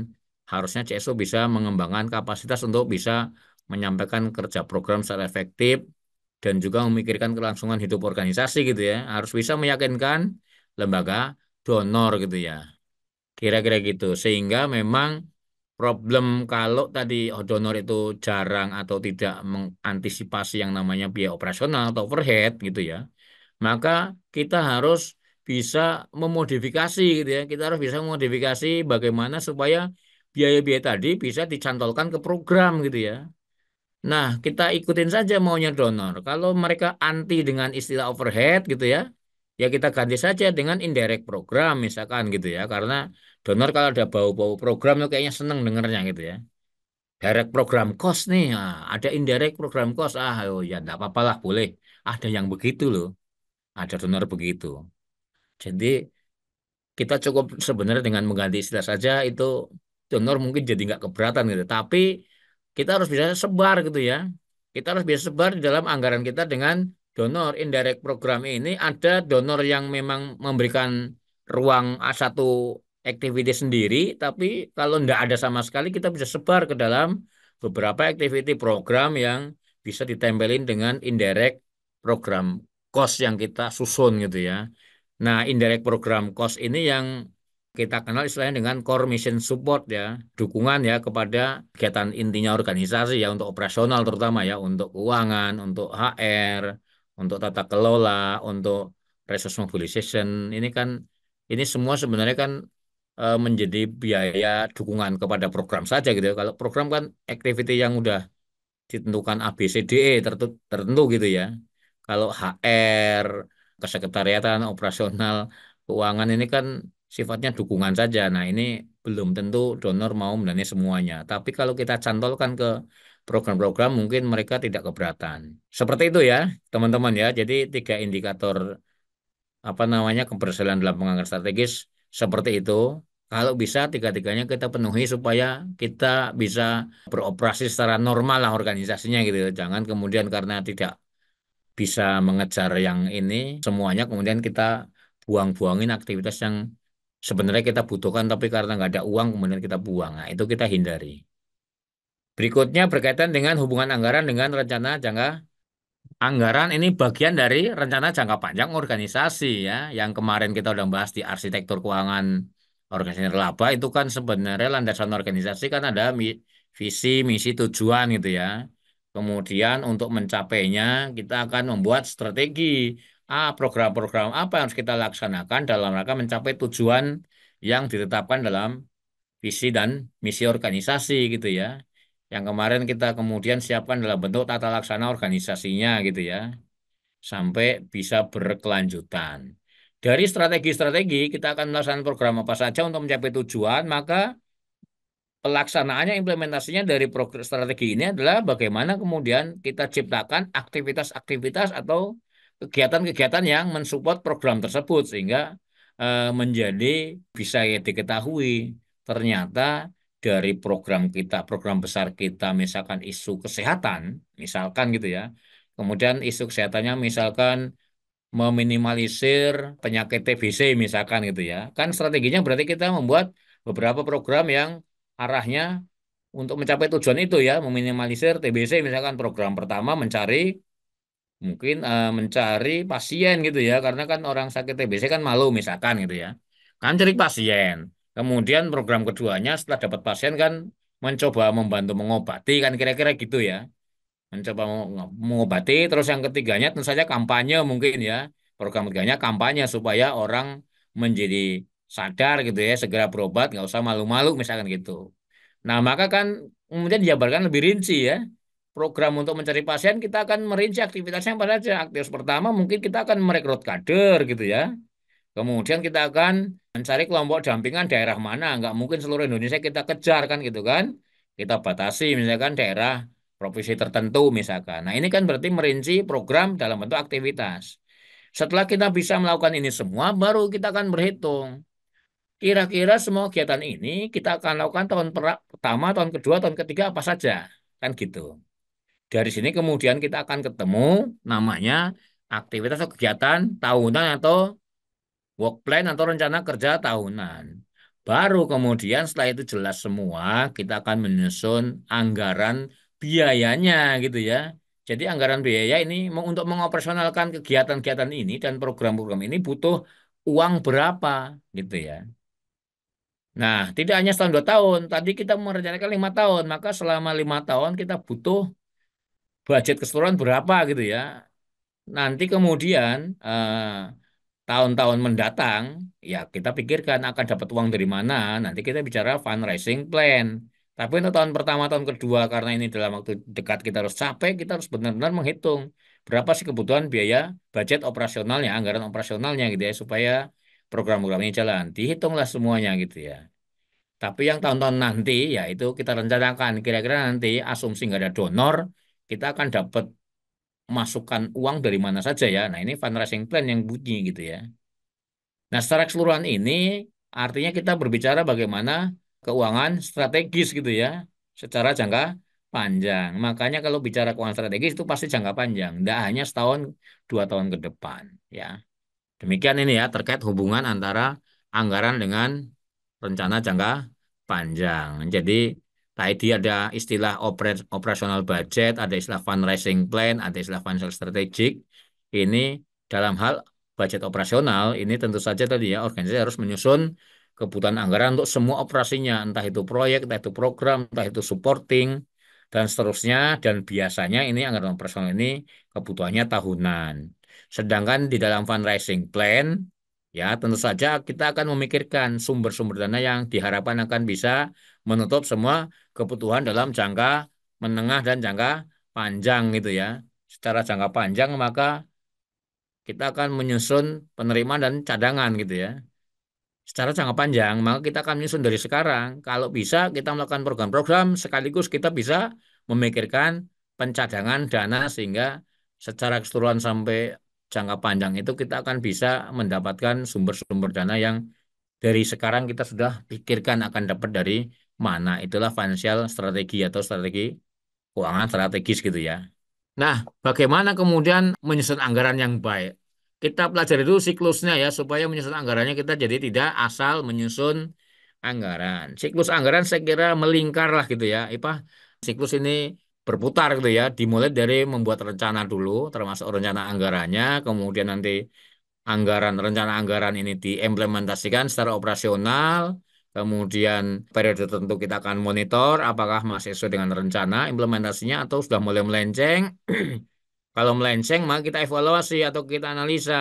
harusnya CSO bisa mengembangkan kapasitas untuk bisa menyampaikan kerja program secara efektif dan juga memikirkan kelangsungan hidup organisasi gitu ya. Harus bisa meyakinkan lembaga donor gitu ya. Kira-kira gitu. Sehingga memang problem kalau tadi donor itu jarang atau tidak mengantisipasi yang namanya biaya operasional atau overhead gitu ya, maka kita harus bisa memodifikasi gitu ya. Kita harus bisa memodifikasi bagaimana supaya biaya-biaya tadi bisa dicantolkan ke program gitu ya. Nah, kita ikutin saja maunya donor. Kalau mereka anti dengan istilah overhead gitu ya, ya kita ganti saja dengan indirect program misalkan gitu ya karena donor kalau ada bau-bau program tuh kayaknya seneng dengernya gitu ya direct program cost nih ya ada indirect program cost ah oh ya enggak apa-apa lah boleh ada yang begitu loh ada donor begitu jadi kita cukup sebenarnya dengan mengganti istilah saja itu donor mungkin jadi nggak keberatan gitu tapi kita harus bisa sebar gitu ya kita harus bisa sebar di dalam anggaran kita dengan donor indirect program ini ada donor yang memang memberikan ruang A1 activity sendiri, tapi kalau tidak ada sama sekali kita bisa sebar ke dalam beberapa activity program yang bisa ditempelin dengan indirect program cost yang kita susun gitu ya. Nah, indirect program cost ini yang kita kenal istilahnya dengan core mission support ya, dukungan ya kepada kegiatan intinya organisasi ya untuk operasional terutama ya, untuk keuangan, untuk HR, untuk tata kelola, untuk resource mobilization. Ini kan ini semua sebenarnya kan e, menjadi biaya dukungan kepada program saja gitu. Ya. Kalau program kan activity yang udah ditentukan ABCDE tertentu, tertentu gitu ya. Kalau HR, kesekretariatan, operasional, keuangan ini kan sifatnya dukungan saja. Nah, ini belum tentu donor mau mendanai semuanya. Tapi kalau kita cantolkan ke program-program mungkin mereka tidak keberatan. Seperti itu ya, teman-teman ya. Jadi tiga indikator apa namanya keberhasilan dalam penganggaran strategis seperti itu. Kalau bisa tiga-tiganya kita penuhi supaya kita bisa beroperasi secara normal lah organisasinya gitu. Ya. Jangan kemudian karena tidak bisa mengejar yang ini semuanya kemudian kita buang-buangin aktivitas yang sebenarnya kita butuhkan tapi karena nggak ada uang kemudian kita buang. Nah, itu kita hindari. Berikutnya berkaitan dengan hubungan anggaran dengan rencana jangka anggaran ini bagian dari rencana jangka panjang organisasi ya yang kemarin kita udah bahas di arsitektur keuangan organisasi laba itu kan sebenarnya landasan organisasi kan ada visi misi tujuan gitu ya kemudian untuk mencapainya kita akan membuat strategi ah program-program apa yang harus kita laksanakan dalam rangka mencapai tujuan yang ditetapkan dalam visi dan misi organisasi gitu ya yang kemarin kita kemudian siapkan dalam bentuk tata laksana organisasinya gitu ya sampai bisa berkelanjutan. Dari strategi-strategi kita akan melaksanakan program apa saja untuk mencapai tujuan, maka pelaksanaannya implementasinya dari strategi ini adalah bagaimana kemudian kita ciptakan aktivitas-aktivitas atau kegiatan-kegiatan yang mensupport program tersebut sehingga eh, menjadi bisa diketahui ternyata dari program kita, program besar kita, misalkan isu kesehatan, misalkan gitu ya. Kemudian isu kesehatannya misalkan meminimalisir penyakit TBC misalkan gitu ya. Kan strateginya berarti kita membuat beberapa program yang arahnya untuk mencapai tujuan itu ya, meminimalisir TBC misalkan program pertama mencari mungkin uh, mencari pasien gitu ya, karena kan orang sakit TBC kan malu misalkan gitu ya. Kan cari pasien. Kemudian program keduanya setelah dapat pasien kan mencoba membantu mengobati kan kira-kira gitu ya. Mencoba mengobati terus yang ketiganya tentu saja kampanye mungkin ya. Program ketiganya kampanye supaya orang menjadi sadar gitu ya, segera berobat, nggak usah malu-malu misalkan gitu. Nah, maka kan kemudian dijabarkan lebih rinci ya. Program untuk mencari pasien kita akan merinci aktivitasnya apa saja. Aktivitas pertama mungkin kita akan merekrut kader gitu ya Kemudian kita akan mencari kelompok dampingan daerah mana. Nggak mungkin seluruh Indonesia kita kejar kan gitu kan. Kita batasi misalkan daerah provinsi tertentu misalkan. Nah ini kan berarti merinci program dalam bentuk aktivitas. Setelah kita bisa melakukan ini semua, baru kita akan berhitung. Kira-kira semua kegiatan ini kita akan lakukan tahun pertama, tahun kedua, tahun ketiga apa saja. Kan gitu. Dari sini kemudian kita akan ketemu namanya aktivitas atau kegiatan tahunan atau work plan atau rencana kerja tahunan. Baru kemudian setelah itu jelas semua, kita akan menyusun anggaran biayanya gitu ya. Jadi anggaran biaya ini untuk mengoperasionalkan kegiatan-kegiatan ini dan program-program ini butuh uang berapa gitu ya. Nah, tidak hanya setahun dua tahun. Tadi kita merencanakan lima tahun, maka selama lima tahun kita butuh budget keseluruhan berapa gitu ya. Nanti kemudian eh, tahun-tahun mendatang, ya kita pikirkan akan dapat uang dari mana. Nanti kita bicara fundraising plan. Tapi untuk tahun pertama, tahun kedua, karena ini dalam waktu dekat kita harus capek, kita harus benar-benar menghitung berapa sih kebutuhan biaya budget operasionalnya, anggaran operasionalnya gitu ya, supaya program-program ini jalan. Dihitunglah semuanya gitu ya. Tapi yang tahun-tahun nanti, ya itu kita rencanakan. Kira-kira nanti asumsi nggak ada donor, kita akan dapat masukkan uang dari mana saja ya. Nah, ini fundraising plan yang bunyi gitu ya. Nah, secara keseluruhan ini artinya kita berbicara bagaimana keuangan strategis gitu ya, secara jangka panjang. Makanya kalau bicara keuangan strategis itu pasti jangka panjang, tidak hanya setahun, dua tahun ke depan ya. Demikian ini ya terkait hubungan antara anggaran dengan rencana jangka panjang. Jadi Nah, ID ada istilah operasional budget, ada istilah fundraising plan, ada istilah financial strategic. Ini dalam hal budget operasional, ini tentu saja tadi ya organisasi harus menyusun kebutuhan anggaran untuk semua operasinya, entah itu proyek, entah itu program, entah itu supporting, dan seterusnya. Dan biasanya ini anggaran operasional ini kebutuhannya tahunan. Sedangkan di dalam fundraising plan, ya tentu saja kita akan memikirkan sumber-sumber dana yang diharapkan akan bisa menutup semua kebutuhan dalam jangka menengah dan jangka panjang gitu ya. Secara jangka panjang maka kita akan menyusun penerimaan dan cadangan gitu ya. Secara jangka panjang maka kita akan menyusun dari sekarang. Kalau bisa kita melakukan program-program sekaligus kita bisa memikirkan pencadangan dana sehingga secara keseluruhan sampai jangka panjang itu kita akan bisa mendapatkan sumber-sumber dana yang dari sekarang kita sudah pikirkan akan dapat dari mana itulah financial strategi atau strategi keuangan strategis gitu ya. Nah, bagaimana kemudian menyusun anggaran yang baik? Kita pelajari dulu siklusnya ya supaya menyusun anggarannya kita jadi tidak asal menyusun anggaran. Siklus anggaran saya kira melingkar lah gitu ya. Ipa siklus ini berputar gitu ya. Dimulai dari membuat rencana dulu termasuk rencana anggarannya, kemudian nanti anggaran rencana anggaran ini diimplementasikan secara operasional, Kemudian periode tertentu kita akan monitor apakah masih sesuai dengan rencana implementasinya atau sudah mulai melenceng. *clears throat* Kalau melenceng maka kita evaluasi atau kita analisa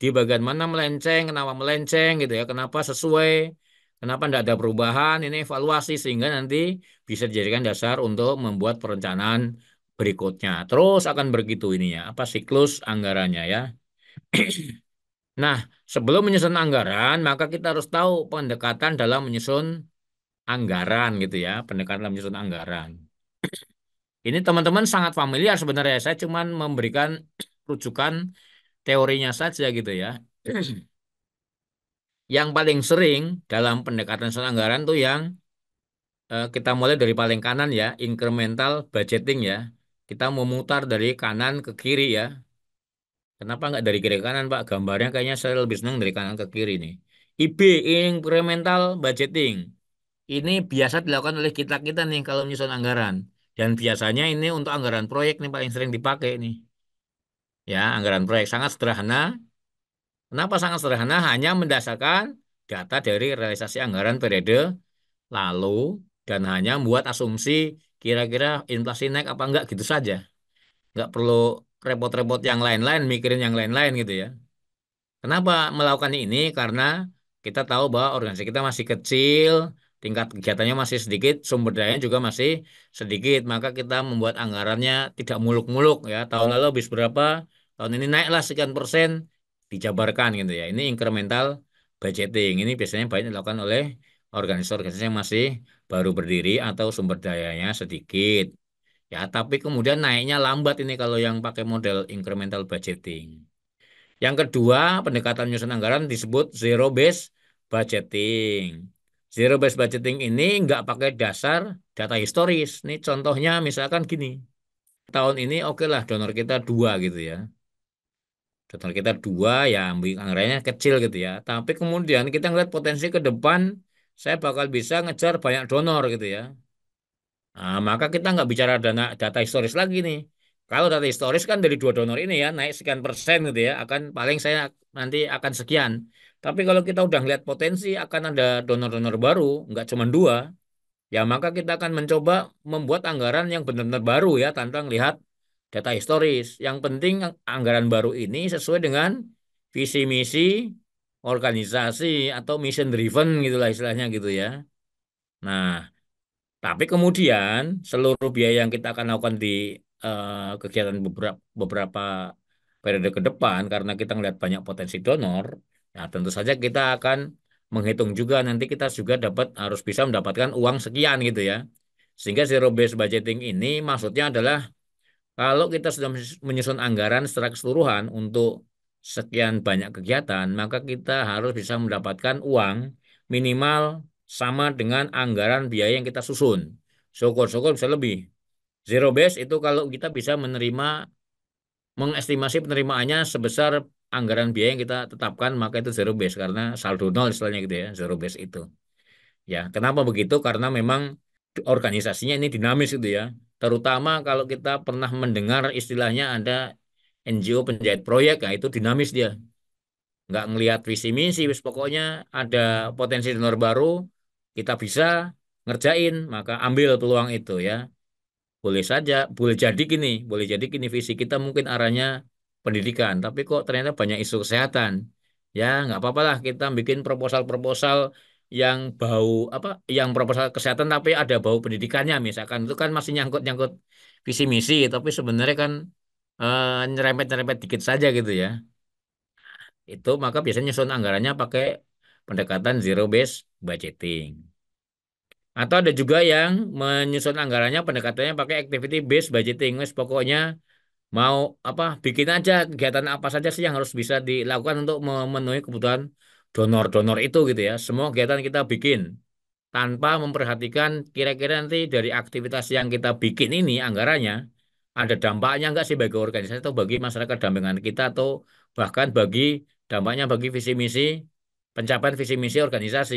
di bagian mana melenceng, kenapa melenceng gitu ya, kenapa sesuai, kenapa tidak ada perubahan, ini evaluasi sehingga nanti bisa dijadikan dasar untuk membuat perencanaan berikutnya. Terus akan begitu ini ya, apa siklus anggarannya ya. *clears throat* nah, Sebelum menyusun anggaran, maka kita harus tahu pendekatan dalam menyusun anggaran gitu ya, pendekatan dalam menyusun anggaran. Ini teman-teman sangat familiar sebenarnya. Saya cuman memberikan rujukan teorinya saja gitu ya. Yang paling sering dalam pendekatan menyusun anggaran tuh yang eh, kita mulai dari paling kanan ya, incremental budgeting ya. Kita memutar dari kanan ke kiri ya, Kenapa nggak dari kiri ke kanan, Pak? Gambarnya kayaknya saya lebih senang dari kanan ke kiri nih. IB, incremental budgeting. Ini biasa dilakukan oleh kita-kita nih kalau menyusun anggaran. Dan biasanya ini untuk anggaran proyek nih paling sering dipakai nih. Ya, anggaran proyek sangat sederhana. Kenapa sangat sederhana? Hanya mendasarkan data dari realisasi anggaran periode lalu dan hanya membuat asumsi kira-kira inflasi naik apa enggak gitu saja. Enggak perlu repot-repot yang lain-lain, mikirin yang lain-lain gitu ya. Kenapa melakukan ini? Karena kita tahu bahwa organisasi kita masih kecil, tingkat kegiatannya masih sedikit, sumber dayanya juga masih sedikit, maka kita membuat anggarannya tidak muluk-muluk ya. Tahun lalu habis berapa, tahun ini naiklah sekian persen, dijabarkan gitu ya. Ini incremental budgeting. Ini biasanya banyak dilakukan oleh organisasi-organisasi yang masih baru berdiri atau sumber dayanya sedikit. Ya, tapi kemudian naiknya lambat ini kalau yang pakai model incremental budgeting. Yang kedua, pendekatan penyusunan anggaran disebut zero base budgeting. Zero base budgeting ini nggak pakai dasar data historis. Nih contohnya misalkan gini. Tahun ini oke okay lah donor kita dua gitu ya. Donor kita dua ya anggarannya kecil gitu ya. Tapi kemudian kita ngeliat potensi ke depan saya bakal bisa ngejar banyak donor gitu ya. Nah, maka kita nggak bicara dana, data historis lagi nih. Kalau data historis kan dari dua donor ini ya naik sekian persen gitu ya, akan paling saya nanti akan sekian. Tapi kalau kita udah ngeliat potensi akan ada donor-donor baru, nggak cuma dua, ya maka kita akan mencoba membuat anggaran yang benar-benar baru ya tanpa melihat data historis. Yang penting anggaran baru ini sesuai dengan visi misi organisasi atau mission driven gitulah istilahnya gitu ya. Nah, tapi kemudian seluruh biaya yang kita akan lakukan di uh, kegiatan beberapa, beberapa periode ke depan karena kita melihat banyak potensi donor, ya tentu saja kita akan menghitung juga nanti kita juga dapat harus bisa mendapatkan uang sekian gitu ya. Sehingga zero based budgeting ini maksudnya adalah kalau kita sudah menyusun anggaran secara keseluruhan untuk sekian banyak kegiatan, maka kita harus bisa mendapatkan uang minimal sama dengan anggaran biaya yang kita susun. Syukur-syukur bisa lebih. Zero base itu kalau kita bisa menerima mengestimasi penerimaannya sebesar anggaran biaya yang kita tetapkan maka itu zero base karena saldo nol istilahnya gitu ya zero base itu. Ya, kenapa begitu? Karena memang organisasinya ini dinamis gitu ya. Terutama kalau kita pernah mendengar istilahnya ada NGO penjahit proyek, ya itu dinamis dia nggak ngelihat visi misi pokoknya ada potensi donor baru kita bisa ngerjain maka ambil peluang itu ya boleh saja boleh jadi gini boleh jadi gini visi kita mungkin arahnya pendidikan tapi kok ternyata banyak isu kesehatan ya nggak apa-apalah kita bikin proposal-proposal yang bau apa yang proposal kesehatan tapi ada bau pendidikannya misalkan itu kan masih nyangkut-nyangkut visi misi tapi sebenarnya kan eh, nyerempet-nyerempet dikit saja gitu ya itu maka biasanya nyusun anggarannya pakai pendekatan zero based budgeting. Atau ada juga yang menyusun anggarannya pendekatannya pakai activity based budgeting. Wes pokoknya mau apa bikin aja kegiatan apa saja sih yang harus bisa dilakukan untuk memenuhi kebutuhan donor-donor itu gitu ya. Semua kegiatan kita bikin tanpa memperhatikan kira-kira nanti dari aktivitas yang kita bikin ini anggarannya ada dampaknya enggak sih bagi organisasi atau bagi masyarakat dampingan kita atau bahkan bagi dampaknya bagi visi misi pencapaian visi misi organisasi.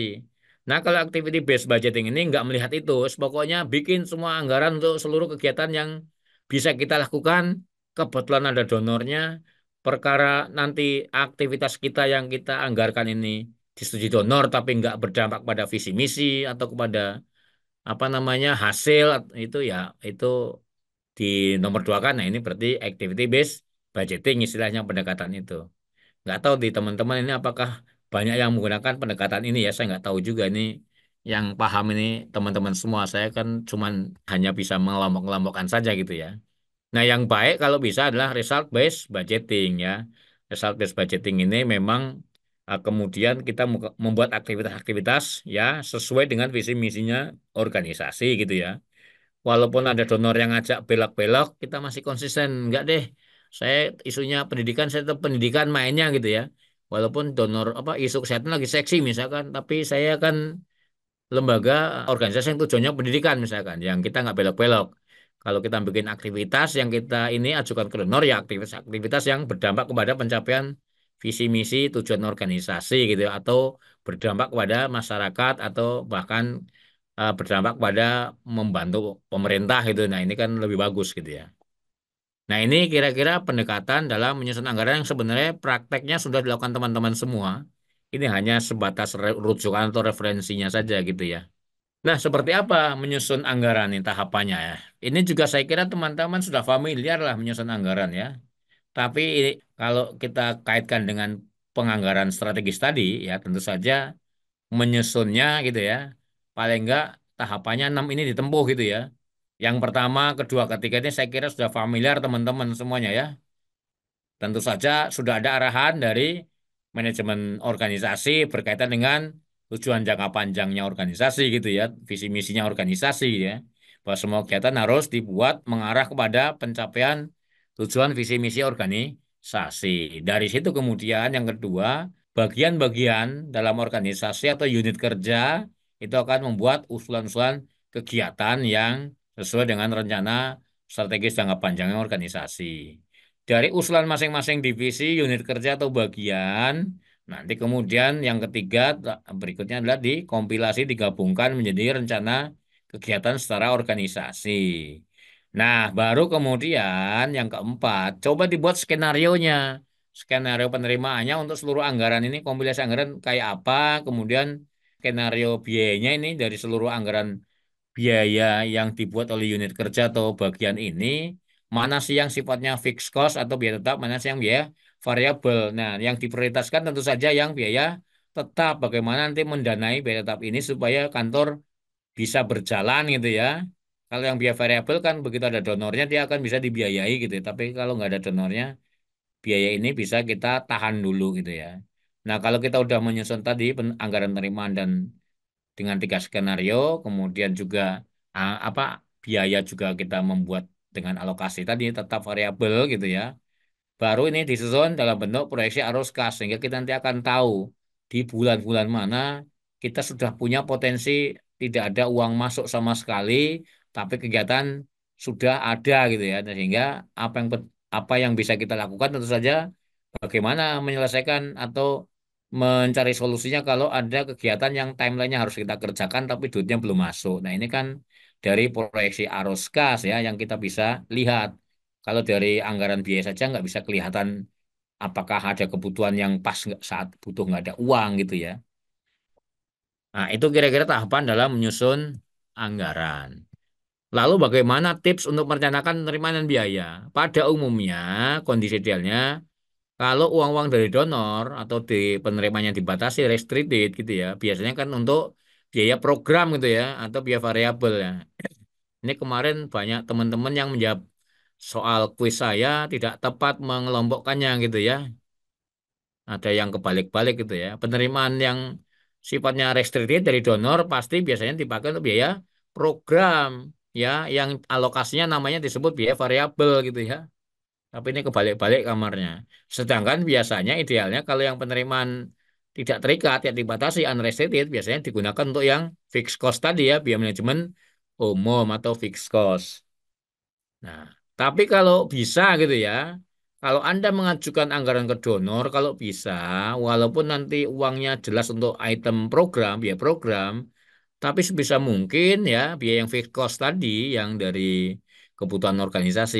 Nah, kalau activity based budgeting ini nggak melihat itu, pokoknya bikin semua anggaran untuk seluruh kegiatan yang bisa kita lakukan, kebetulan ada donornya, perkara nanti aktivitas kita yang kita anggarkan ini disetujui donor tapi nggak berdampak pada visi misi atau kepada apa namanya hasil itu ya itu di nomor dua kan nah ini berarti activity based budgeting istilahnya pendekatan itu nggak tahu di teman-teman ini apakah banyak yang menggunakan pendekatan ini ya. Saya nggak tahu juga ini yang paham ini teman-teman semua. Saya kan cuman hanya bisa mengelompok-kelompokkan saja gitu ya. Nah, yang baik kalau bisa adalah result based budgeting ya. Result based budgeting ini memang eh, kemudian kita membuat aktivitas-aktivitas ya sesuai dengan visi misinya organisasi gitu ya. Walaupun ada donor yang ngajak belok-belok, kita masih konsisten. Enggak deh, saya isunya pendidikan, saya tetap pendidikan mainnya gitu ya walaupun donor apa isu kesehatan lagi seksi misalkan tapi saya kan lembaga organisasi yang tujuannya pendidikan misalkan yang kita nggak belok-belok kalau kita bikin aktivitas yang kita ini ajukan ke donor ya aktivitas-aktivitas yang berdampak kepada pencapaian visi misi tujuan organisasi gitu ya, atau berdampak kepada masyarakat atau bahkan uh, berdampak kepada membantu pemerintah gitu nah ini kan lebih bagus gitu ya Nah ini kira-kira pendekatan dalam menyusun anggaran yang sebenarnya prakteknya sudah dilakukan teman-teman semua. Ini hanya sebatas rujukan atau referensinya saja gitu ya. Nah seperti apa menyusun anggaran ini tahapannya ya. Ini juga saya kira teman-teman sudah familiar lah menyusun anggaran ya. Tapi ini, kalau kita kaitkan dengan penganggaran strategis tadi ya tentu saja menyusunnya gitu ya. Paling enggak tahapannya enam ini ditempuh gitu ya yang pertama, kedua, ketiga ini saya kira sudah familiar teman-teman semuanya ya. Tentu saja sudah ada arahan dari manajemen organisasi berkaitan dengan tujuan jangka panjangnya organisasi gitu ya, visi misinya organisasi ya. Bahwa semua kegiatan harus dibuat mengarah kepada pencapaian tujuan visi misi organisasi. Dari situ kemudian yang kedua, bagian-bagian dalam organisasi atau unit kerja itu akan membuat usulan-usulan kegiatan yang sesuai dengan rencana strategis jangka panjangnya organisasi. Dari usulan masing-masing divisi, unit kerja atau bagian, nanti kemudian yang ketiga berikutnya adalah dikompilasi digabungkan menjadi rencana kegiatan secara organisasi. Nah, baru kemudian yang keempat, coba dibuat skenario-nya. Skenario penerimaannya untuk seluruh anggaran ini, kompilasi anggaran kayak apa, kemudian skenario biayanya ini dari seluruh anggaran biaya yang dibuat oleh unit kerja atau bagian ini, mana sih yang sifatnya fixed cost atau biaya tetap, mana sih yang biaya variabel. Nah, yang diprioritaskan tentu saja yang biaya tetap. Bagaimana nanti mendanai biaya tetap ini supaya kantor bisa berjalan gitu ya. Kalau yang biaya variabel kan begitu ada donornya dia akan bisa dibiayai gitu. Ya. Tapi kalau nggak ada donornya, biaya ini bisa kita tahan dulu gitu ya. Nah, kalau kita udah menyusun tadi anggaran penerimaan dan dengan tiga skenario, kemudian juga apa biaya juga kita membuat dengan alokasi tadi tetap variabel gitu ya. Baru ini disusun dalam bentuk proyeksi arus kas sehingga kita nanti akan tahu di bulan-bulan mana kita sudah punya potensi tidak ada uang masuk sama sekali, tapi kegiatan sudah ada gitu ya. Sehingga apa yang apa yang bisa kita lakukan tentu saja bagaimana menyelesaikan atau mencari solusinya kalau ada kegiatan yang timelinenya harus kita kerjakan tapi duitnya belum masuk. Nah ini kan dari proyeksi arus kas ya yang kita bisa lihat. Kalau dari anggaran biaya saja nggak bisa kelihatan apakah ada kebutuhan yang pas saat butuh nggak ada uang gitu ya. Nah itu kira-kira tahapan dalam menyusun anggaran. Lalu bagaimana tips untuk merencanakan penerimaan biaya? Pada umumnya kondisi idealnya kalau uang-uang dari donor atau di penerimanya dibatasi restricted gitu ya, biasanya kan untuk biaya program gitu ya atau biaya variabel ya. Ini kemarin banyak teman-teman yang menjawab soal kuis saya tidak tepat mengelompokkannya gitu ya. Ada yang kebalik-balik gitu ya. Penerimaan yang sifatnya restricted dari donor pasti biasanya dipakai untuk biaya program ya yang alokasinya namanya disebut biaya variabel gitu ya tapi ini kebalik-balik kamarnya. Sedangkan biasanya idealnya kalau yang penerimaan tidak terikat ya dibatasi unrestricted biasanya digunakan untuk yang fixed cost tadi ya biaya manajemen umum atau fixed cost. Nah, tapi kalau bisa gitu ya, kalau Anda mengajukan anggaran ke donor kalau bisa walaupun nanti uangnya jelas untuk item program, biaya program, tapi sebisa mungkin ya biaya yang fixed cost tadi yang dari kebutuhan organisasi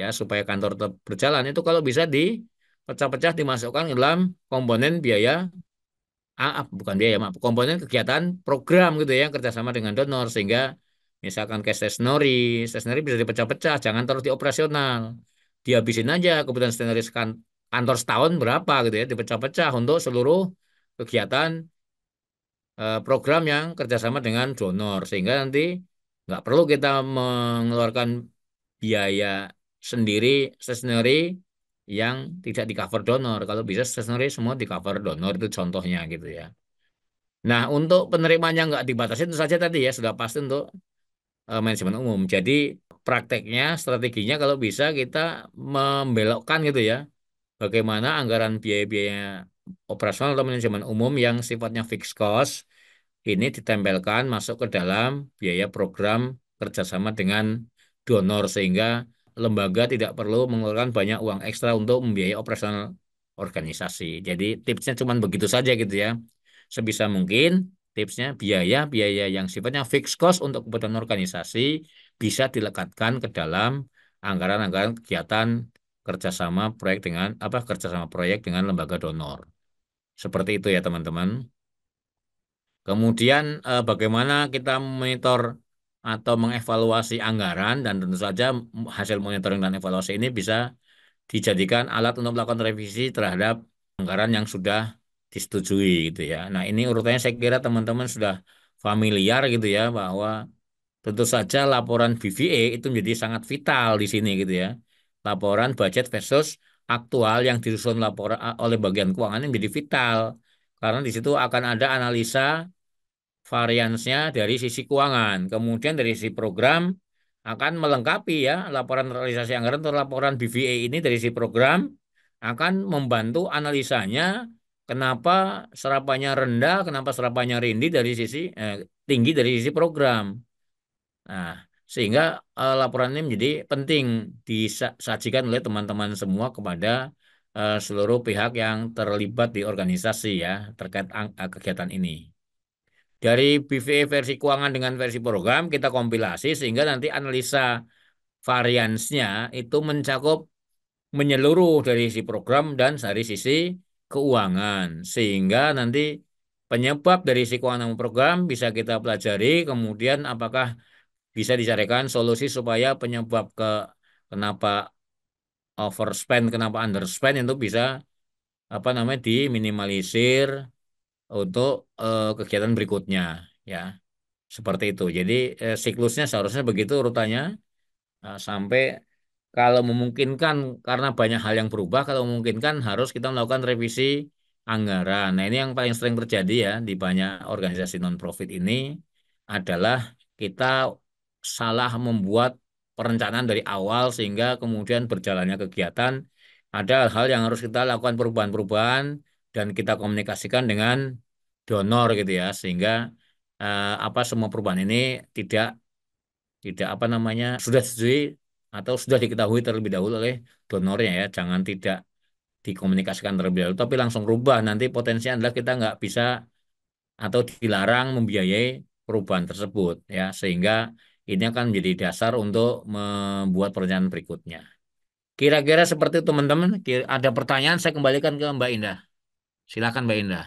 ya supaya kantor tetap berjalan itu kalau bisa dipecah-pecah dimasukkan ke dalam komponen biaya ah, bukan biaya maaf komponen kegiatan program gitu ya kerjasama dengan donor sehingga misalkan ke stationery stationery bisa dipecah-pecah jangan terus di operasional dihabisin aja kebutuhan stationery kantor setahun berapa gitu ya dipecah-pecah untuk seluruh kegiatan eh, program yang kerjasama dengan donor sehingga nanti nggak perlu kita mengeluarkan biaya sendiri stationery yang tidak di cover donor. Kalau bisa stationery semua di cover donor itu contohnya gitu ya. Nah untuk penerimaan yang nggak dibatasi itu saja tadi ya sudah pasti untuk uh, manajemen umum. Jadi prakteknya strateginya kalau bisa kita membelokkan gitu ya. Bagaimana anggaran biaya-biaya operasional atau manajemen umum yang sifatnya fixed cost ini ditempelkan masuk ke dalam biaya program kerjasama dengan donor sehingga lembaga tidak perlu mengeluarkan banyak uang ekstra untuk membiayai operasional organisasi. Jadi tipsnya cuma begitu saja gitu ya. Sebisa mungkin tipsnya biaya biaya yang sifatnya fixed cost untuk kebutuhan organisasi bisa dilekatkan ke dalam anggaran-anggaran kegiatan kerjasama proyek dengan apa kerjasama proyek dengan lembaga donor. Seperti itu ya teman-teman. Kemudian eh, bagaimana kita monitor atau mengevaluasi anggaran dan tentu saja hasil monitoring dan evaluasi ini bisa dijadikan alat untuk melakukan revisi terhadap anggaran yang sudah disetujui gitu ya. Nah, ini urutannya saya kira teman-teman sudah familiar gitu ya bahwa tentu saja laporan BVA itu menjadi sangat vital di sini gitu ya. Laporan budget versus aktual yang disusun laporan oleh bagian keuangan ini menjadi vital karena di situ akan ada analisa variansnya dari sisi keuangan. Kemudian dari sisi program akan melengkapi ya laporan realisasi anggaran atau laporan BVA ini dari sisi program akan membantu analisanya kenapa serapannya rendah, kenapa serapannya rendi dari sisi eh, tinggi dari sisi program. Nah, sehingga eh, laporan ini menjadi penting disajikan oleh teman-teman semua kepada eh, seluruh pihak yang terlibat di organisasi ya terkait eh, kegiatan ini. Dari BVE versi keuangan dengan versi program kita kompilasi sehingga nanti analisa variansnya itu mencakup menyeluruh dari sisi program dan dari sisi keuangan sehingga nanti penyebab dari sisi keuangan program bisa kita pelajari kemudian apakah bisa dicarikan solusi supaya penyebab ke kenapa overspend kenapa underspend itu bisa apa namanya diminimalisir untuk uh, kegiatan berikutnya ya seperti itu jadi uh, siklusnya seharusnya begitu urutannya uh, eh, sampai kalau memungkinkan karena banyak hal yang berubah kalau memungkinkan harus kita melakukan revisi anggaran nah ini yang paling sering terjadi ya di banyak organisasi non profit ini adalah kita salah membuat perencanaan dari awal sehingga kemudian berjalannya kegiatan ada hal-hal yang harus kita lakukan perubahan-perubahan dan kita komunikasikan dengan donor gitu ya sehingga eh, apa semua perubahan ini tidak tidak apa namanya sudah disetujui atau sudah diketahui terlebih dahulu oleh donornya ya jangan tidak dikomunikasikan terlebih dahulu tapi langsung rubah nanti potensi adalah kita nggak bisa atau dilarang membiayai perubahan tersebut ya sehingga ini akan menjadi dasar untuk membuat perencanaan berikutnya kira-kira seperti itu teman-teman ada pertanyaan saya kembalikan ke Mbak Indah Silakan Mbak Indah.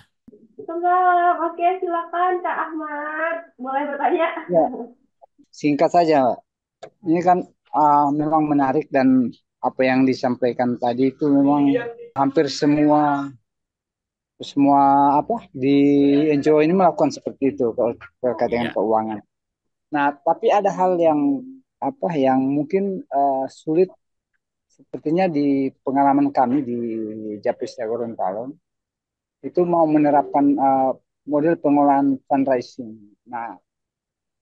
Tenggelam. Oke, silakan Kak Ahmad. Boleh bertanya? Ya. Singkat saja, Mbak. Ini kan uh, memang menarik dan apa yang disampaikan tadi itu memang hampir semua semua apa di NGO ini melakukan seperti itu kalau terkait dengan ya. keuangan. Nah, tapi ada hal yang apa yang mungkin uh, sulit sepertinya di pengalaman kami di Japis Gorontalo itu mau menerapkan uh, model pengolahan fundraising. Nah,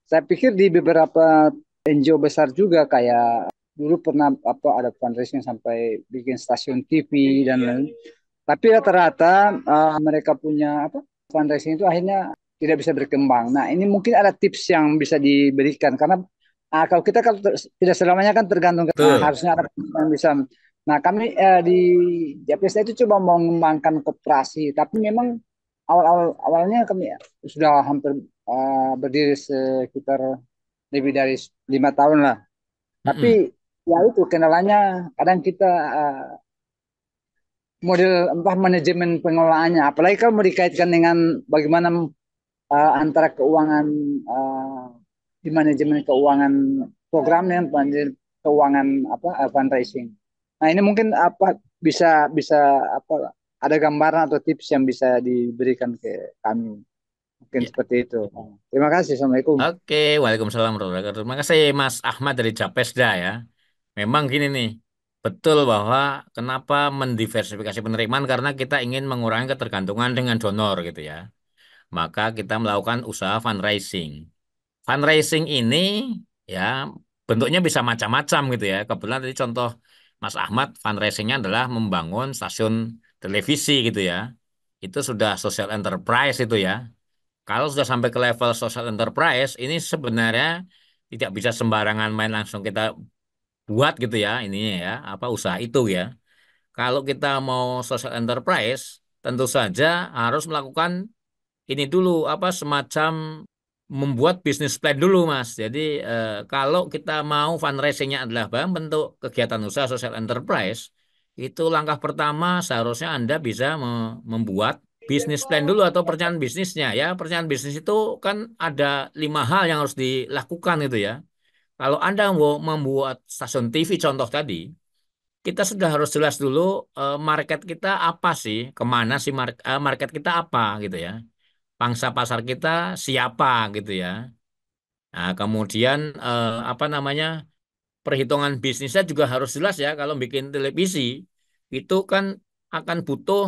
saya pikir di beberapa NGO besar juga kayak dulu pernah apa ada fundraising sampai bikin stasiun TV dan iya. lain. Tapi rata-rata uh, mereka punya apa fundraising itu akhirnya tidak bisa berkembang. Nah, ini mungkin ada tips yang bisa diberikan karena uh, kalau kita kalau tidak selamanya kan tergantung harusnya ada yang bisa Nah, kami eh, di JPS itu coba mau mengembangkan kooperasi tapi memang awal-awal awalnya kami sudah hampir uh, berdiri sekitar lebih dari lima tahun lah. Tapi mm-hmm. ya itu kendalanya kadang kita uh, model entah manajemen pengelolaannya, apalagi kalau mau dikaitkan dengan bagaimana uh, antara keuangan uh, di manajemen keuangan program dengan keuangan apa fundraising. Nah ini mungkin apa bisa bisa apa ada gambaran atau tips yang bisa diberikan ke kami mungkin ya. seperti itu. Terima kasih, assalamualaikum. Oke, waalaikumsalam warahmatullahi Terima kasih Mas Ahmad dari Capesda ya. Memang gini nih, betul bahwa kenapa mendiversifikasi penerimaan karena kita ingin mengurangi ketergantungan dengan donor gitu ya. Maka kita melakukan usaha fundraising. Fundraising ini ya bentuknya bisa macam-macam gitu ya. Kebetulan tadi contoh Mas Ahmad fundraisingnya adalah membangun stasiun televisi gitu ya. Itu sudah social enterprise itu ya. Kalau sudah sampai ke level social enterprise, ini sebenarnya tidak bisa sembarangan main langsung kita buat gitu ya ininya ya, apa usaha itu ya. Kalau kita mau social enterprise, tentu saja harus melakukan ini dulu apa semacam membuat bisnis plan dulu mas. Jadi eh, kalau kita mau fundraisingnya adalah bang bentuk kegiatan usaha social enterprise, itu langkah pertama seharusnya anda bisa membuat bisnis plan dulu atau perencanaan bisnisnya ya. Perencanaan bisnis itu kan ada lima hal yang harus dilakukan itu ya. Kalau anda mau membuat stasiun TV contoh tadi, kita sudah harus jelas dulu eh, market kita apa sih, kemana sih market, eh, market kita apa gitu ya pangsa pasar kita siapa gitu ya. Nah, kemudian eh, apa namanya? perhitungan bisnisnya juga harus jelas ya kalau bikin televisi itu kan akan butuh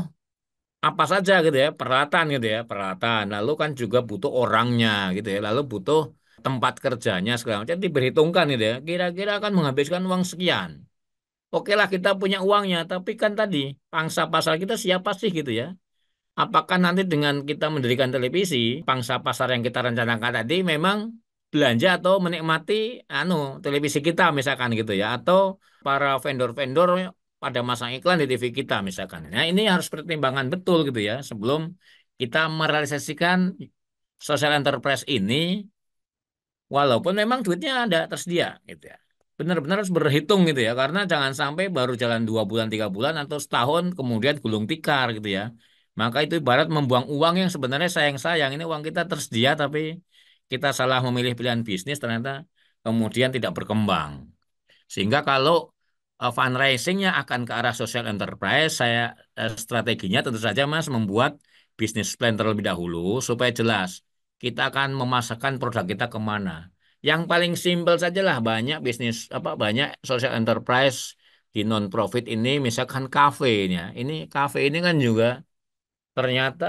apa saja gitu ya, peralatan gitu ya, peralatan. Lalu kan juga butuh orangnya gitu ya, lalu butuh tempat kerjanya segala macam Jadi berhitungkan gitu ya. Kira-kira akan menghabiskan uang sekian. Oke lah kita punya uangnya, tapi kan tadi pangsa pasar kita siapa sih gitu ya? apakah nanti dengan kita mendirikan televisi, pangsa pasar yang kita rencanakan tadi memang belanja atau menikmati anu televisi kita misalkan gitu ya atau para vendor-vendor pada masang iklan di TV kita misalkan. Nah, ini harus pertimbangan betul gitu ya sebelum kita merealisasikan social enterprise ini walaupun memang duitnya ada tersedia gitu ya benar-benar harus berhitung gitu ya karena jangan sampai baru jalan dua bulan tiga bulan atau setahun kemudian gulung tikar gitu ya maka itu ibarat membuang uang yang sebenarnya sayang-sayang. Ini uang kita tersedia tapi kita salah memilih pilihan bisnis ternyata kemudian tidak berkembang. Sehingga kalau eh, fundraisingnya akan ke arah social enterprise, saya eh, strateginya tentu saja Mas membuat bisnis plan terlebih dahulu supaya jelas kita akan memasarkan produk kita kemana. Yang paling simpel sajalah banyak bisnis apa banyak social enterprise di non profit ini misalkan kafe Ini kafe ini kan juga ternyata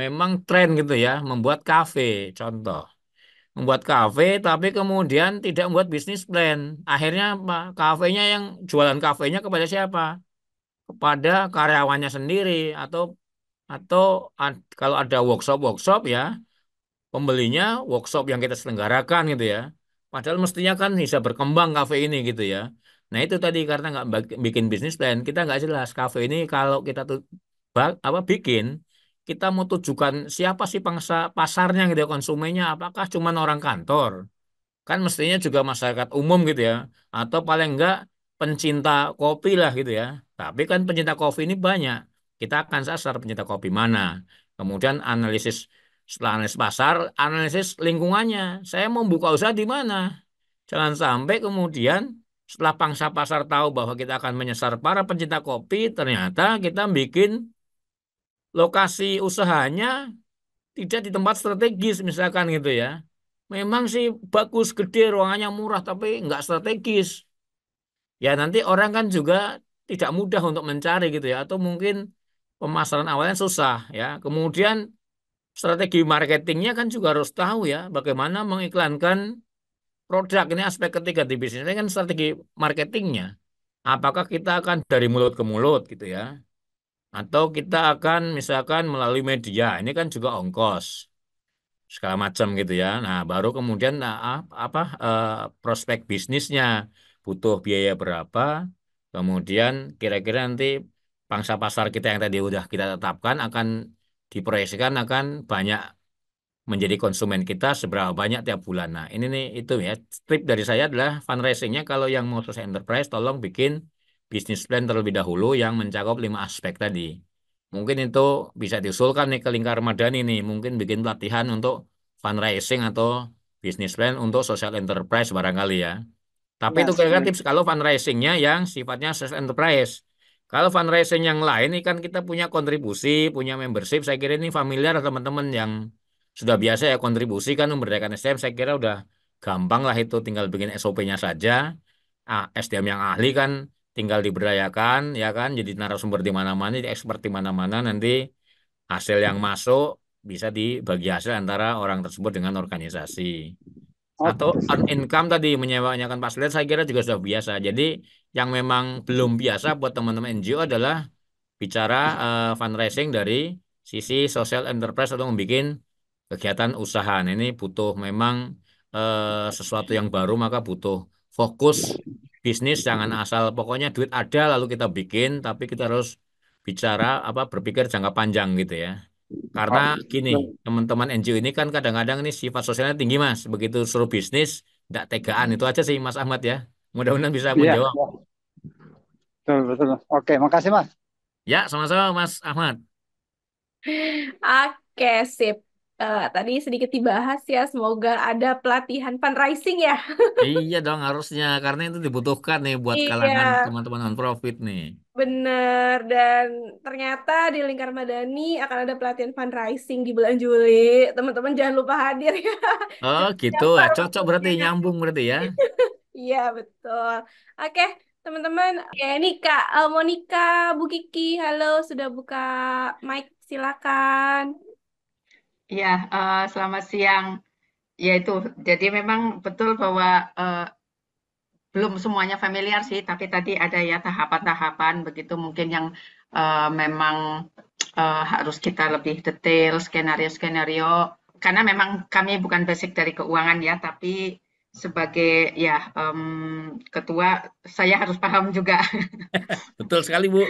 memang tren gitu ya membuat kafe contoh membuat kafe tapi kemudian tidak membuat bisnis plan. Akhirnya apa? Kafenya yang jualan kafenya kepada siapa? Kepada karyawannya sendiri atau atau ad, kalau ada workshop-workshop ya pembelinya workshop yang kita selenggarakan gitu ya. Padahal mestinya kan bisa berkembang kafe ini gitu ya. Nah itu tadi karena nggak bikin bisnis plan kita nggak jelas kafe ini kalau kita bal, apa bikin kita mau tujukan siapa sih pangsa pasarnya gitu ya konsumennya apakah cuma orang kantor kan mestinya juga masyarakat umum gitu ya atau paling enggak pencinta kopi lah gitu ya tapi kan pencinta kopi ini banyak kita akan sasar pencinta kopi mana kemudian analisis setelah analisis pasar analisis lingkungannya saya mau buka usaha di mana jangan sampai kemudian setelah pangsa pasar tahu bahwa kita akan menyasar para pencinta kopi ternyata kita bikin lokasi usahanya tidak di tempat strategis misalkan gitu ya. Memang sih bagus, gede, ruangannya murah tapi nggak strategis. Ya nanti orang kan juga tidak mudah untuk mencari gitu ya atau mungkin pemasaran awalnya susah ya. Kemudian strategi marketingnya kan juga harus tahu ya bagaimana mengiklankan produk ini aspek ketiga di bisnis ini kan strategi marketingnya apakah kita akan dari mulut ke mulut gitu ya atau kita akan misalkan melalui media, ini kan juga ongkos segala macam gitu ya. Nah baru kemudian nah, apa eh, prospek bisnisnya butuh biaya berapa, kemudian kira-kira nanti pangsa pasar kita yang tadi udah kita tetapkan akan diproyeksikan akan banyak menjadi konsumen kita seberapa banyak tiap bulan. Nah ini nih itu ya tip dari saya adalah fundraisingnya kalau yang mau sukses enterprise tolong bikin bisnis plan terlebih dahulu yang mencakup lima aspek tadi. Mungkin itu bisa diusulkan nih ke lingkar madani nih, mungkin bikin pelatihan untuk fundraising atau bisnis plan untuk social enterprise barangkali ya. Tapi ya, itu kira-kira tips kalau fundraisingnya yang sifatnya social enterprise. Kalau fundraising yang lain ini kan kita punya kontribusi, punya membership. Saya kira ini familiar teman-teman yang sudah biasa ya kontribusi kan memberdayakan SDM. Saya kira udah gampang lah itu tinggal bikin SOP-nya saja. Ah, SDM yang ahli kan tinggal diberdayakan ya kan jadi narasumber di mana-mana jadi expert di mana-mana nanti hasil yang masuk bisa dibagi hasil antara orang tersebut dengan organisasi atau on income tadi menyewanya kan pas saya kira juga sudah biasa jadi yang memang belum biasa buat teman-teman NGO adalah bicara uh, fundraising dari sisi social enterprise atau membuat kegiatan usaha nah, ini butuh memang uh, sesuatu yang baru maka butuh fokus bisnis gitu. jangan asal pokoknya duit ada lalu kita bikin, tapi kita harus bicara apa berpikir jangka panjang gitu ya. Karena nah, gini, nah. teman-teman NGO ini kan kadang-kadang ini sifat sosialnya tinggi mas, begitu suruh bisnis tidak tegaan itu aja sih Mas Ahmad ya. Mudah-mudahan bisa iya. menjawab. Ya, Betul betul. Oke, makasih Mas. Ya, sama-sama Mas Ahmad. Oke, sip uh, tadi sedikit dibahas ya, semoga ada pelatihan fundraising ya. *laughs* iya dong harusnya, karena itu dibutuhkan nih buat iya. kalangan teman-teman non-profit nih. Bener, dan ternyata di Lingkar Madani akan ada pelatihan fundraising di bulan Juli. Teman-teman jangan lupa hadir ya. *laughs* Oh gitu, ya, cocok berarti, nyambung berarti ya. *laughs* Iya betul. Oke, teman-teman. Ya ini Kak eh, Monika, Bu Kiki, halo sudah buka mic silakan. Ya, uh, selamat siang. Ya itu, jadi memang betul bahwa uh, belum semuanya familiar sih, tapi tadi ada ya tahapan-tahapan begitu mungkin yang uh, memang uh, harus kita lebih detail skenario-skenario karena memang kami bukan basic dari keuangan ya, tapi sebagai ya um, ketua saya harus paham juga. *laughs* Betul sekali Bu.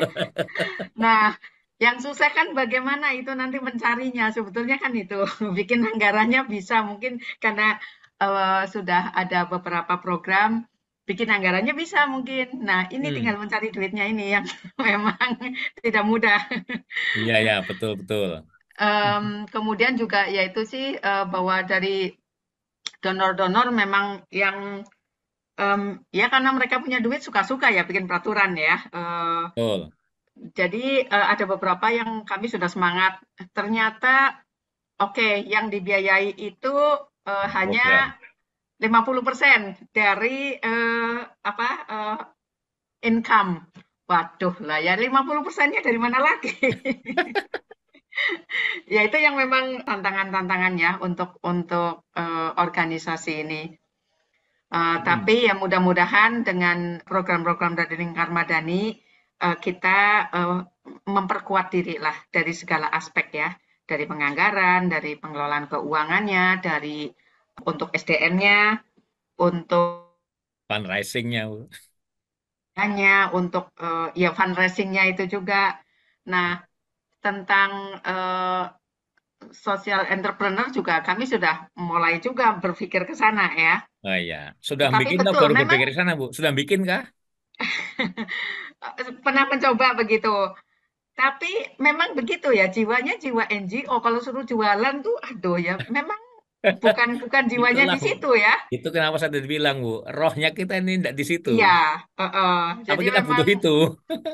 nah yang susah kan bagaimana itu nanti mencarinya sebetulnya kan itu *laughs* bikin anggarannya bisa mungkin karena uh, sudah ada beberapa program bikin anggarannya bisa mungkin. Nah, ini hmm. tinggal mencari duitnya ini yang *laughs* memang tidak mudah. Iya, ya, betul, betul. Um, kemudian juga yaitu sih uh, bahwa dari donor-donor memang yang um, ya karena mereka punya duit suka-suka ya bikin peraturan ya. Uh, betul jadi uh, ada beberapa yang kami sudah semangat. Ternyata oke, okay, yang dibiayai itu uh, hanya okay. 50% dari uh, apa uh, income. Waduh lah ya 50%-nya dari mana lagi? *laughs* ya itu yang memang tantangan-tantangannya untuk untuk uh, organisasi ini. Uh, hmm. Tapi ya mudah-mudahan dengan program-program dari Lingkar Madani Eh, kita uh, memperkuat diri lah dari segala aspek ya, dari penganggaran, dari pengelolaan keuangannya, dari untuk SDM-nya, untuk fundraising-nya, hanya untuk uh, ya fundraising-nya itu juga. Nah tentang uh, social entrepreneur juga kami sudah mulai juga berpikir ke sana ya. Oh iya, sudah Tapi bikin betul, baru berpikir ke sana Bu? Sudah bikin kah? *laughs* pernah mencoba begitu. Tapi memang begitu ya, jiwanya jiwa NGO. Kalau suruh jualan tuh, aduh ya, memang bukan bukan jiwanya Itulah, di situ ya. Itu kenapa saya bilang Bu, rohnya kita ini tidak di situ. Ya, uh, uh, jadi kita memang, butuh itu.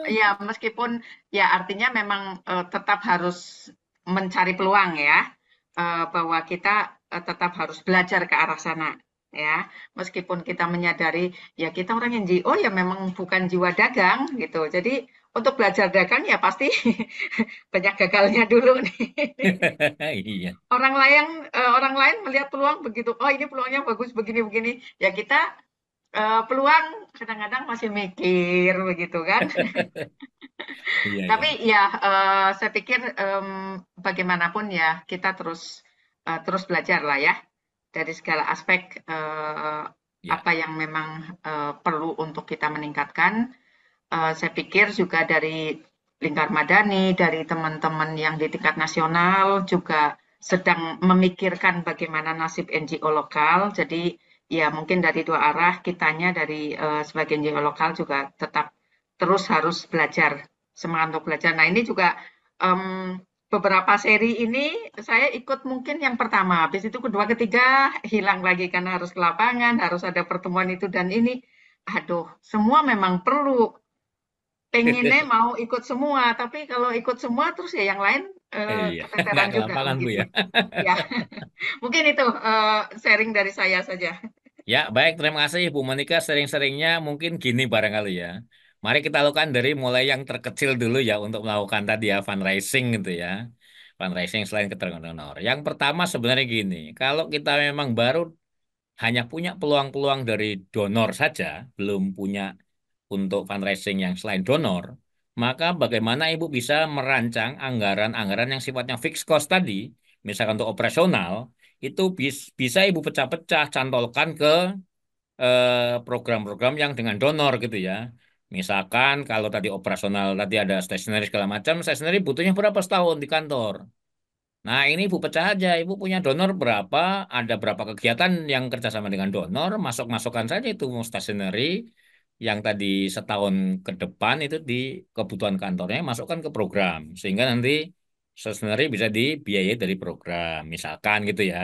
*laughs* ya, meskipun ya artinya memang uh, tetap harus mencari peluang ya, uh, bahwa kita uh, tetap harus belajar ke arah sana ya meskipun kita menyadari ya kita orang yang NGO ya memang bukan jiwa dagang gitu jadi untuk belajar dagang ya pasti *laughs* banyak gagalnya dulu nih *laughs* iya. orang lain eh, orang lain melihat peluang begitu oh ini peluangnya bagus begini begini ya kita eh, peluang kadang-kadang masih mikir begitu kan *laughs* iya, iya, tapi ya eh, saya pikir bagaimanapun ya kita terus terus belajar lah ya dari segala aspek eh, yeah. apa yang memang eh, perlu untuk kita meningkatkan. Eh, saya pikir juga dari Lingkar Madani, dari teman-teman yang di tingkat nasional juga sedang memikirkan bagaimana nasib NGO lokal. Jadi ya mungkin dari dua arah kitanya dari uh, sebagai NGO lokal juga tetap terus harus belajar semangat untuk belajar. Nah ini juga um, beberapa seri ini saya ikut mungkin yang pertama, habis itu kedua ketiga hilang lagi karena harus ke lapangan, harus ada pertemuan itu dan ini. Aduh, semua memang perlu. Pengennya *laughs* mau ikut semua, tapi kalau ikut semua terus ya yang lain eh, eh iya. juga. Lapangan, gitu. ya. ya. *laughs* mungkin itu uh, sharing dari saya saja. Ya, baik. Terima kasih Bu Monika sering-seringnya mungkin gini barangkali ya. Mari kita lakukan dari mulai yang terkecil dulu ya untuk melakukan tadi ya fundraising gitu ya. Fundraising selain keterangan donor. Yang pertama sebenarnya gini, kalau kita memang baru hanya punya peluang-peluang dari donor saja, belum punya untuk fundraising yang selain donor, maka bagaimana Ibu bisa merancang anggaran-anggaran yang sifatnya fixed cost tadi, misalkan untuk operasional, itu bisa Ibu pecah-pecah, cantolkan ke eh, program-program yang dengan donor gitu ya Misalkan kalau tadi operasional tadi ada stationery segala macam, stationery butuhnya berapa setahun di kantor. Nah ini ibu pecah aja, ibu punya donor berapa, ada berapa kegiatan yang kerjasama dengan donor, masuk-masukkan saja itu stationery yang tadi setahun ke depan itu di kebutuhan kantornya masukkan ke program sehingga nanti stationery bisa dibiayai dari program misalkan gitu ya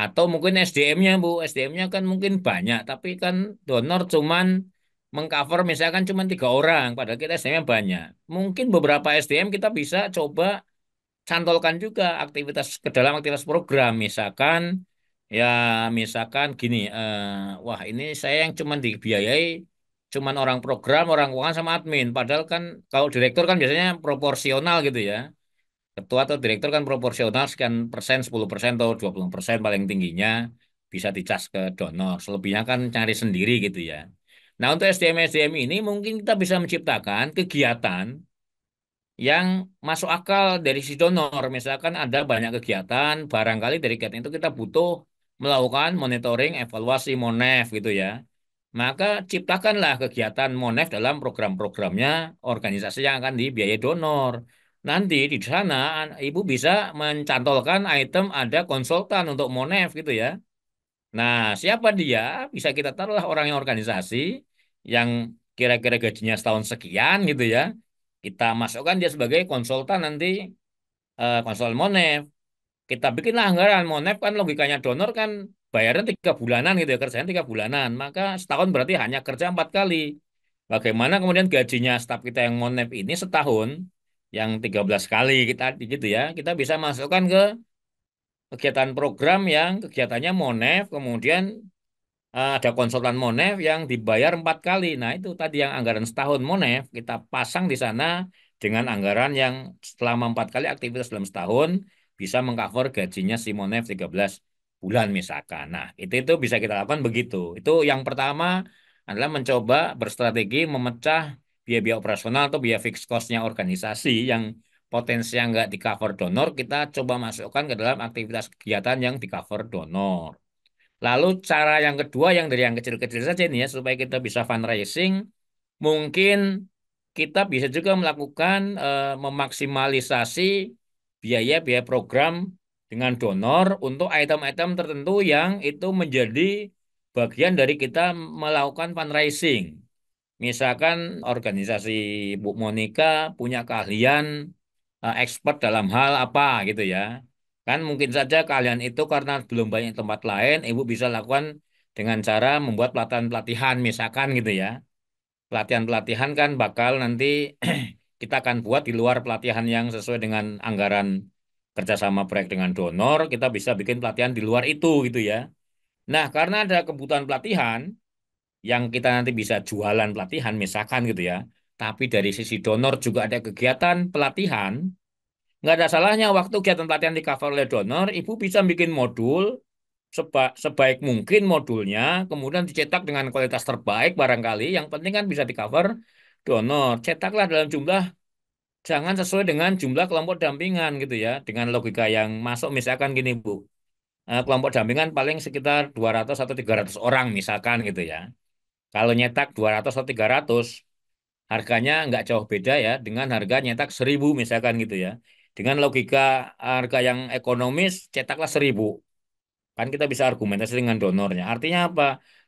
atau mungkin SDM-nya Bu SDM-nya kan mungkin banyak tapi kan donor cuman mengcover misalkan cuma tiga orang, padahal kita SDM banyak. Mungkin beberapa SDM kita bisa coba cantolkan juga aktivitas ke dalam aktivitas program, misalkan ya misalkan gini, eh, wah ini saya yang cuma dibiayai cuma orang program, orang keuangan sama admin. Padahal kan kalau direktur kan biasanya proporsional gitu ya. Ketua atau direktur kan proporsional sekian persen, 10 persen atau 20 persen paling tingginya bisa dicas ke donor. Selebihnya kan cari sendiri gitu ya. Nah untuk SDM SDM ini mungkin kita bisa menciptakan kegiatan yang masuk akal dari si donor. Misalkan ada banyak kegiatan, barangkali dari kegiatan itu kita butuh melakukan monitoring, evaluasi MONEF gitu ya. Maka ciptakanlah kegiatan MONEF dalam program-programnya organisasi yang akan dibiayai donor. Nanti di sana Ibu bisa mencantolkan item ada konsultan untuk MONEF gitu ya. Nah, siapa dia? Bisa kita taruhlah orang yang organisasi yang kira-kira gajinya setahun sekian gitu ya. Kita masukkan dia sebagai konsultan nanti eh, konsultan Monef. Kita bikinlah anggaran Monef kan logikanya donor kan bayarnya tiga bulanan gitu ya kerjanya tiga bulanan. Maka setahun berarti hanya kerja empat kali. Bagaimana kemudian gajinya staf kita yang Monef ini setahun yang tiga belas kali kita gitu ya kita bisa masukkan ke kegiatan program yang kegiatannya Monef, kemudian eh, ada konsultan Monef yang dibayar empat kali. Nah itu tadi yang anggaran setahun Monef kita pasang di sana dengan anggaran yang selama empat kali aktivitas dalam setahun bisa mengcover gajinya si Monef 13 bulan misalkan. Nah itu itu bisa kita lakukan begitu. Itu yang pertama adalah mencoba berstrategi memecah biaya-biaya operasional atau biaya fixed cost-nya organisasi yang potensi yang nggak di cover donor kita coba masukkan ke dalam aktivitas kegiatan yang di cover donor. Lalu cara yang kedua yang dari yang kecil-kecil saja nih ya supaya kita bisa fundraising mungkin kita bisa juga melakukan e, memaksimalisasi biaya-biaya program dengan donor untuk item-item tertentu yang itu menjadi bagian dari kita melakukan fundraising. Misalkan organisasi Bu Monica punya keahlian Eh, expert dalam hal apa gitu ya. Kan mungkin saja kalian itu karena belum banyak tempat lain, ibu bisa lakukan dengan cara membuat pelatihan-pelatihan misalkan gitu ya. Pelatihan-pelatihan kan bakal nanti *clears throat* kita akan buat di luar pelatihan yang sesuai dengan anggaran kerjasama proyek dengan donor, kita bisa bikin pelatihan di luar itu gitu ya. Nah, karena ada kebutuhan pelatihan yang kita nanti bisa jualan pelatihan misalkan gitu ya tapi dari sisi donor juga ada kegiatan pelatihan. Nggak ada salahnya waktu kegiatan pelatihan di cover oleh donor, ibu bisa bikin modul seba sebaik mungkin modulnya, kemudian dicetak dengan kualitas terbaik barangkali. Yang penting kan bisa di cover donor. Cetaklah dalam jumlah jangan sesuai dengan jumlah kelompok dampingan gitu ya dengan logika yang masuk misalkan gini Bu eh, kelompok dampingan paling sekitar 200 atau 300 orang misalkan gitu ya kalau nyetak 200 atau 300 harganya nggak jauh beda ya dengan harga nyetak seribu misalkan gitu ya. Dengan logika harga yang ekonomis cetaklah seribu. Kan kita bisa argumentasi dengan donornya. Artinya apa?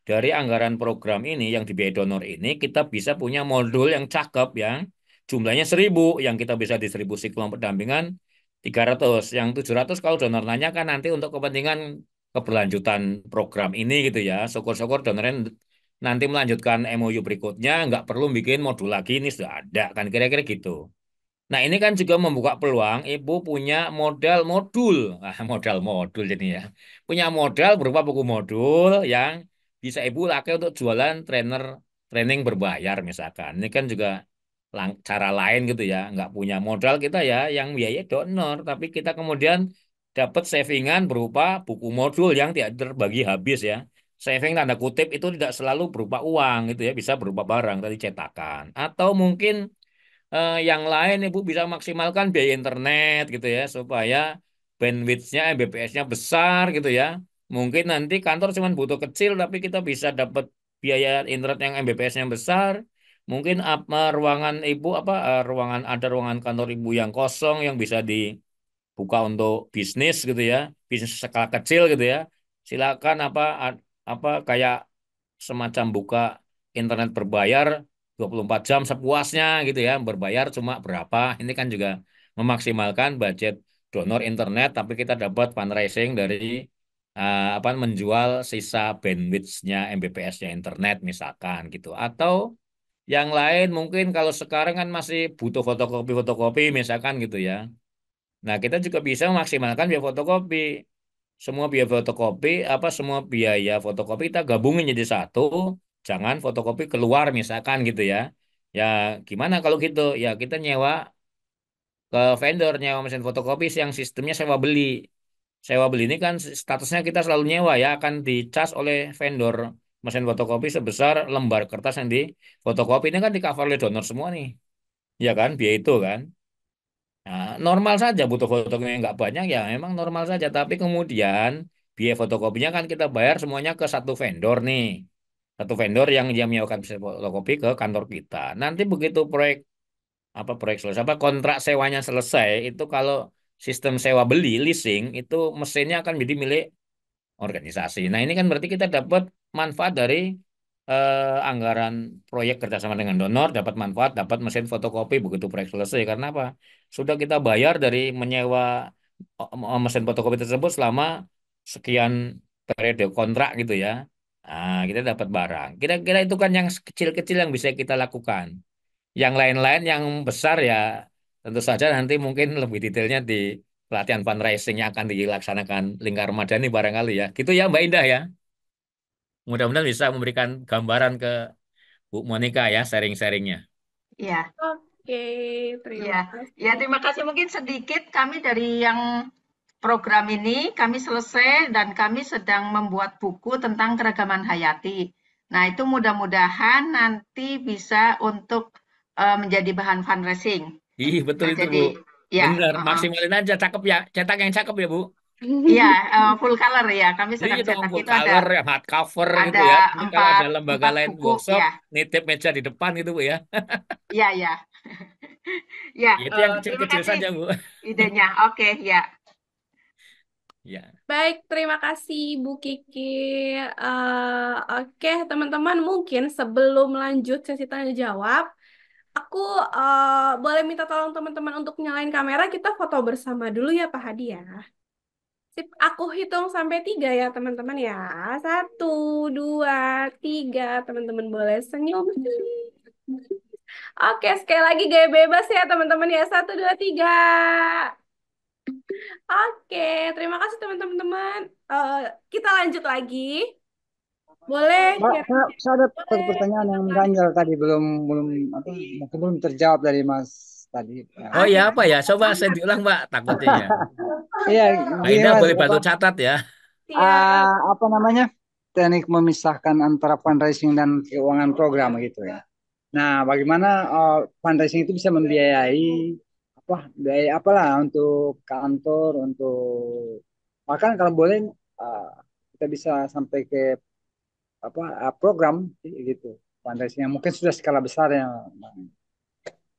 Dari anggaran program ini yang dibiayai donor ini kita bisa punya modul yang cakep yang jumlahnya seribu yang kita bisa distribusi kelompok dampingan 300 yang 700 kalau donor nanya kan nanti untuk kepentingan keberlanjutan program ini gitu ya. Syukur-syukur donornya nanti melanjutkan MOU berikutnya nggak perlu bikin modul lagi ini sudah ada kan kira-kira gitu. Nah ini kan juga membuka peluang ibu punya modal modul ah, *laughs* modal modul jadi ya punya modal berupa buku modul yang bisa ibu pakai untuk jualan trainer training berbayar misalkan ini kan juga cara lain gitu ya nggak punya modal kita ya yang biaya donor tapi kita kemudian dapat savingan berupa buku modul yang tidak terbagi habis ya saving tanda kutip itu tidak selalu berupa uang gitu ya bisa berupa barang tadi cetakan atau mungkin eh, yang lain ibu bisa maksimalkan biaya internet gitu ya supaya bandwidthnya Mbps-nya besar gitu ya mungkin nanti kantor cuma butuh kecil tapi kita bisa dapat biaya internet yang Mbps-nya besar mungkin apa eh, ruangan ibu apa eh, ruangan ada ruangan kantor ibu yang kosong yang bisa dibuka untuk bisnis gitu ya bisnis skala kecil gitu ya silakan apa apa kayak semacam buka internet berbayar 24 jam sepuasnya gitu ya, berbayar cuma berapa. Ini kan juga memaksimalkan budget donor internet tapi kita dapat fundraising dari uh, apa menjual sisa bandwidthnya mbpsnya internet misalkan gitu. Atau yang lain mungkin kalau sekarang kan masih butuh fotokopi-fotokopi misalkan gitu ya. Nah, kita juga bisa memaksimalkan biaya fotokopi semua biaya fotokopi apa semua biaya fotokopi kita gabungin jadi satu jangan fotokopi keluar misalkan gitu ya ya gimana kalau gitu ya kita nyewa ke vendor nyewa mesin fotokopi yang sistemnya sewa beli sewa beli ini kan statusnya kita selalu nyewa ya akan dicas oleh vendor mesin fotokopi sebesar lembar kertas yang di fotokopi ini kan di cover oleh donor semua nih ya kan biaya itu kan Nah, normal saja butuh fotokopi yang nggak banyak ya memang normal saja tapi kemudian biaya fotokopinya kan kita bayar semuanya ke satu vendor nih satu vendor yang dia menyewakan fotokopi ke kantor kita nanti begitu proyek apa proyek selesai apa kontrak sewanya selesai itu kalau sistem sewa beli leasing itu mesinnya akan menjadi milik organisasi nah ini kan berarti kita dapat manfaat dari eh, anggaran proyek kerjasama dengan donor dapat manfaat dapat mesin fotokopi begitu proyek selesai karena apa sudah kita bayar dari menyewa eh, mesin fotokopi tersebut selama sekian periode kontrak gitu ya Nah, kita dapat barang. Kira-kira itu kan yang kecil-kecil yang bisa kita lakukan. Yang lain-lain yang besar ya tentu saja nanti mungkin lebih detailnya di pelatihan fundraising yang akan dilaksanakan Lingkar Madani barangkali ya. Gitu ya Mbak Indah ya mudah-mudahan bisa memberikan gambaran ke Bu Monica ya sharing-sharingnya. Iya. Oke, terima ya. kasih. Ya, terima kasih. Mungkin sedikit kami dari yang program ini kami selesai dan kami sedang membuat buku tentang keragaman hayati. Nah, itu mudah-mudahan nanti bisa untuk uh, menjadi bahan fundraising. Ih, betul nah, itu, jadi, Bu. Ya, Benar, uh -huh. maksimalin aja cakep ya. Cetak yang cakep ya, Bu. Iya, uh, *laughs* full color ya. Kami sedang Jadi, cetak itu color, ada ya, hard cover ada gitu ya. Ini empat, kalau ada lembaga lain buku, workshop, ya. nitip meja di depan gitu Bu ya. Iya, iya. *laughs* ya, itu yang eh, kecil-kecil saja Bu. Idenya, oke okay, ya. Ya. Baik, terima kasih Bu Kiki. Uh, Oke, okay, teman-teman mungkin sebelum lanjut sesi tanya jawab, aku uh, boleh minta tolong teman-teman untuk nyalain kamera, kita foto bersama dulu ya Pak Hadi ya. Sip, aku hitung sampai tiga ya teman-teman ya. Satu, dua, tiga. Teman-teman boleh senyum. Oke, sekali lagi gaya bebas ya teman-teman ya. Satu, dua, tiga. Oke, terima kasih teman-teman. Uh, kita lanjut lagi. Boleh. Mbak, ya. saya, saya ada Boleh. pertanyaan yang ganjal tadi belum belum apa belum terjawab dari Mas tadi. Oh iya apa ya? Coba saya diulang Mbak takutnya ya. *laughs* Iya. Ini iya. boleh bantu catat ya. Uh, apa namanya? Teknik memisahkan antara fundraising dan keuangan program gitu ya. Nah, bagaimana uh, fundraising itu bisa membiayai apa biaya apalah untuk kantor untuk bahkan kalau boleh uh, kita bisa sampai ke apa uh, program gitu fundraising yang mungkin sudah skala besar ya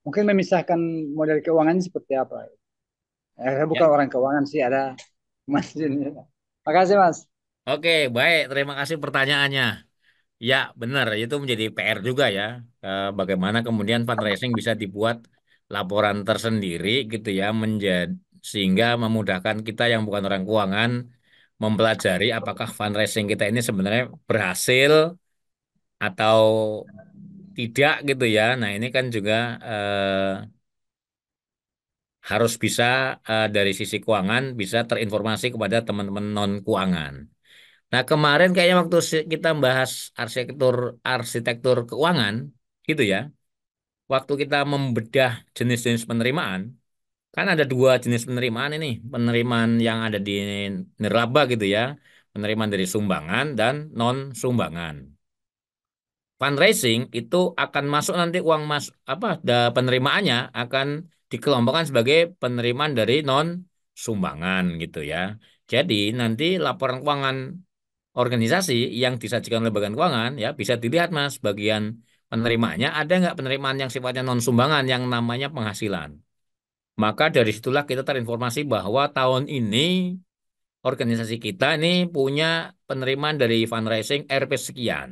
mungkin memisahkan model keuangan seperti apa? Eh, eh, bukan ya. orang keuangan sih ada Mas ini. Makasih Mas. Oke, baik. Terima kasih pertanyaannya. Ya, benar. Itu menjadi PR juga ya. Eh, bagaimana kemudian fundraising bisa dibuat laporan tersendiri gitu ya, menjadi sehingga memudahkan kita yang bukan orang keuangan mempelajari apakah fundraising kita ini sebenarnya berhasil atau tidak gitu ya. Nah, ini kan juga eh, harus bisa eh, dari sisi keuangan bisa terinformasi kepada teman-teman non keuangan. Nah, kemarin kayaknya waktu kita membahas arsitektur arsitektur keuangan gitu ya. Waktu kita membedah jenis-jenis penerimaan, kan ada dua jenis penerimaan ini, penerimaan yang ada di nirlaba gitu ya, penerimaan dari sumbangan dan non sumbangan fundraising itu akan masuk nanti uang mas apa da, penerimaannya akan dikelompokkan sebagai penerimaan dari non sumbangan gitu ya. Jadi nanti laporan keuangan organisasi yang disajikan oleh bagian keuangan ya bisa dilihat mas bagian penerimaannya ada nggak penerimaan yang sifatnya non sumbangan yang namanya penghasilan. Maka dari situlah kita terinformasi bahwa tahun ini organisasi kita ini punya penerimaan dari fundraising RP sekian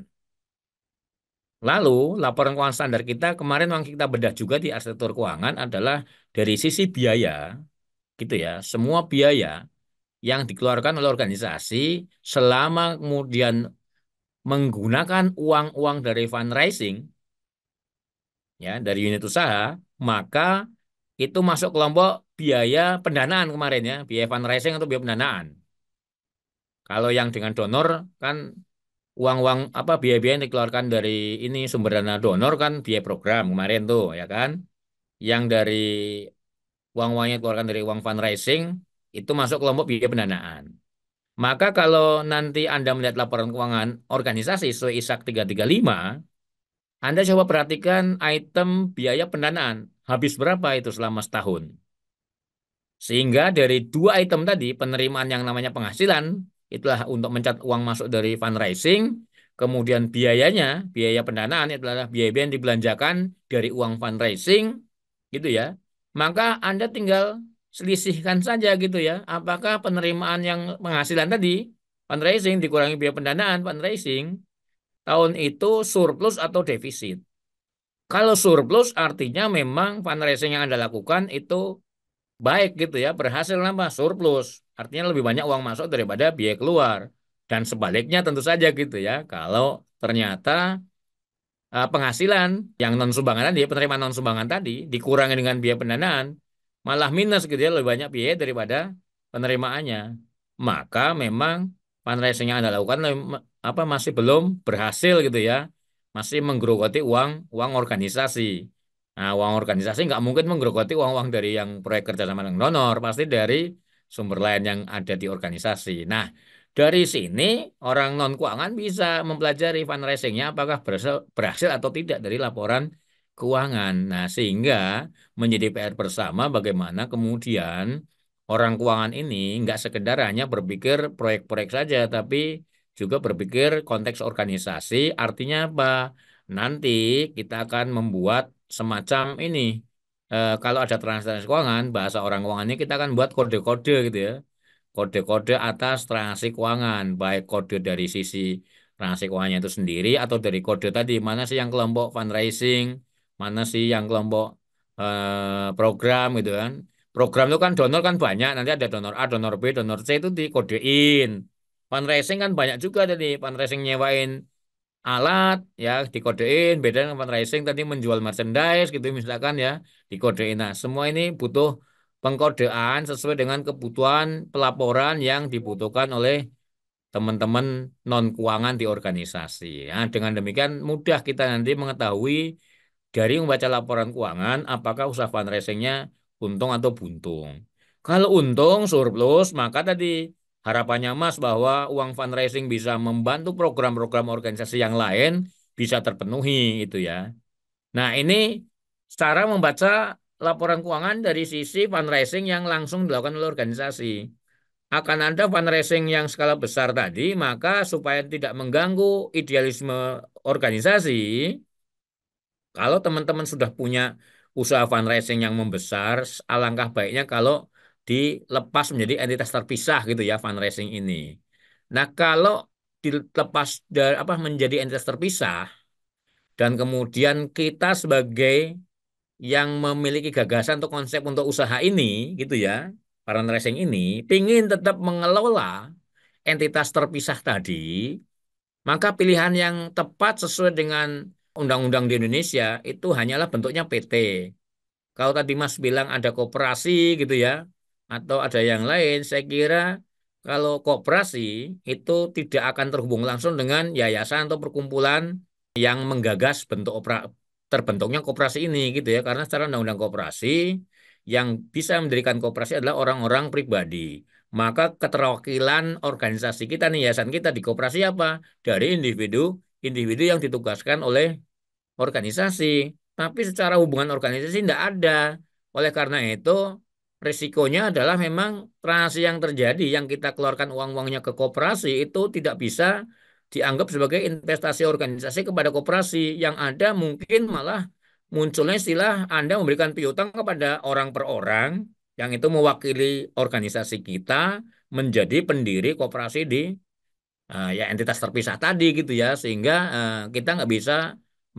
Lalu, laporan keuangan standar kita kemarin uang kita bedah juga di arsitektur keuangan adalah dari sisi biaya, gitu ya, semua biaya yang dikeluarkan oleh organisasi selama kemudian menggunakan uang-uang dari fundraising, ya, dari unit usaha, maka itu masuk kelompok biaya pendanaan kemarin ya, biaya fundraising atau biaya pendanaan. Kalau yang dengan donor kan uang-uang apa biaya-biaya yang dikeluarkan dari ini sumber dana donor kan biaya program kemarin tuh ya kan yang dari uang-uangnya dikeluarkan dari uang fundraising itu masuk kelompok biaya pendanaan. Maka kalau nanti Anda melihat laporan keuangan organisasi sesuai ISAK 335, Anda coba perhatikan item biaya pendanaan. Habis berapa itu selama setahun? Sehingga dari dua item tadi, penerimaan yang namanya penghasilan itulah untuk mencat uang masuk dari fundraising. Kemudian biayanya, biaya pendanaan adalah biaya-biaya yang dibelanjakan dari uang fundraising, gitu ya. Maka Anda tinggal selisihkan saja gitu ya. Apakah penerimaan yang penghasilan tadi, fundraising dikurangi biaya pendanaan, fundraising, tahun itu surplus atau defisit. Kalau surplus artinya memang fundraising yang Anda lakukan itu baik gitu ya, berhasil nambah surplus. Artinya lebih banyak uang masuk daripada biaya keluar. Dan sebaliknya tentu saja gitu ya. Kalau ternyata eh, penghasilan yang non sumbangan tadi, penerimaan non sumbangan tadi dikurangi dengan biaya pendanaan, malah minus gitu ya lebih banyak biaya daripada penerimaannya. Maka memang fundraising yang Anda lakukan apa masih belum berhasil gitu ya. Masih menggerogoti uang uang organisasi. Nah, uang organisasi nggak mungkin menggerogoti uang-uang dari yang proyek kerjasama dengan donor, pasti dari sumber lain yang ada di organisasi. Nah, dari sini orang non keuangan bisa mempelajari fundraisingnya apakah berhasil, berhasil atau tidak dari laporan keuangan. Nah, sehingga menjadi PR bersama bagaimana kemudian orang keuangan ini nggak sekedar hanya berpikir proyek-proyek saja, tapi juga berpikir konteks organisasi. Artinya apa? Nanti kita akan membuat semacam ini Eh, kalau ada transaksi keuangan, bahasa orang keuangannya kita akan buat kode-kode gitu ya. Kode-kode atas transaksi keuangan, baik kode dari sisi transaksi keuangannya itu sendiri atau dari kode tadi, mana sih yang kelompok fundraising, mana sih yang kelompok eh, program gitu kan. Program itu kan donor kan banyak, nanti ada donor A, donor B, donor C itu dikodein. Fundraising kan banyak juga tadi, fundraising nyewain alat ya dikodein beda dengan fundraising tadi menjual merchandise gitu misalkan ya dikodein nah semua ini butuh pengkodean sesuai dengan kebutuhan pelaporan yang dibutuhkan oleh teman-teman non keuangan di organisasi nah, dengan demikian mudah kita nanti mengetahui dari membaca laporan keuangan apakah usaha fundraisingnya untung atau buntung kalau untung surplus maka tadi Harapannya Mas bahwa uang fundraising bisa membantu program-program organisasi yang lain bisa terpenuhi itu ya. Nah, ini cara membaca laporan keuangan dari sisi fundraising yang langsung dilakukan oleh organisasi. Akan ada fundraising yang skala besar tadi, maka supaya tidak mengganggu idealisme organisasi, kalau teman-teman sudah punya usaha fundraising yang membesar, alangkah baiknya kalau dilepas menjadi entitas terpisah gitu ya fundraising ini. Nah, kalau dilepas dari apa menjadi entitas terpisah dan kemudian kita sebagai yang memiliki gagasan atau konsep untuk usaha ini gitu ya, fundraising ini ingin tetap mengelola entitas terpisah tadi, maka pilihan yang tepat sesuai dengan undang-undang di Indonesia itu hanyalah bentuknya PT. Kalau tadi Mas bilang ada koperasi gitu ya, atau ada yang lain, saya kira kalau kooperasi itu tidak akan terhubung langsung dengan yayasan atau perkumpulan yang menggagas bentuk opera, terbentuknya kooperasi ini gitu ya karena secara undang-undang kooperasi yang bisa mendirikan kooperasi adalah orang-orang pribadi maka keterwakilan organisasi kita nih yayasan kita di kooperasi apa dari individu individu yang ditugaskan oleh organisasi tapi secara hubungan organisasi tidak ada oleh karena itu risikonya adalah memang transaksi yang terjadi yang kita keluarkan uang-uangnya ke koperasi itu tidak bisa dianggap sebagai investasi organisasi kepada koperasi yang ada mungkin malah munculnya istilah Anda memberikan piutang kepada orang per orang yang itu mewakili organisasi kita menjadi pendiri koperasi di uh, ya entitas terpisah tadi gitu ya sehingga uh, kita nggak bisa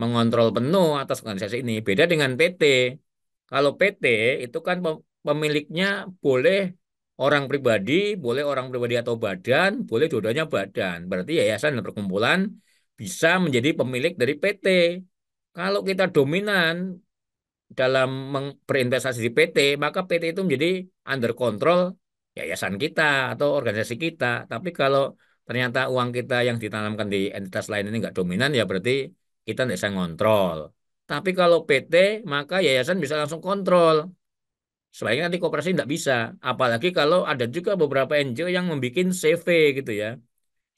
mengontrol penuh atas organisasi ini beda dengan PT kalau PT itu kan pemiliknya boleh orang pribadi, boleh orang pribadi atau badan, boleh dua badan. Berarti yayasan dan perkumpulan bisa menjadi pemilik dari PT. Kalau kita dominan dalam berinvestasi di PT, maka PT itu menjadi under control yayasan kita atau organisasi kita. Tapi kalau ternyata uang kita yang ditanamkan di entitas lain ini nggak dominan, ya berarti kita tidak bisa ngontrol. Tapi kalau PT, maka yayasan bisa langsung kontrol sebaiknya nanti koperasi tidak bisa. Apalagi kalau ada juga beberapa NGO yang membuat CV gitu ya.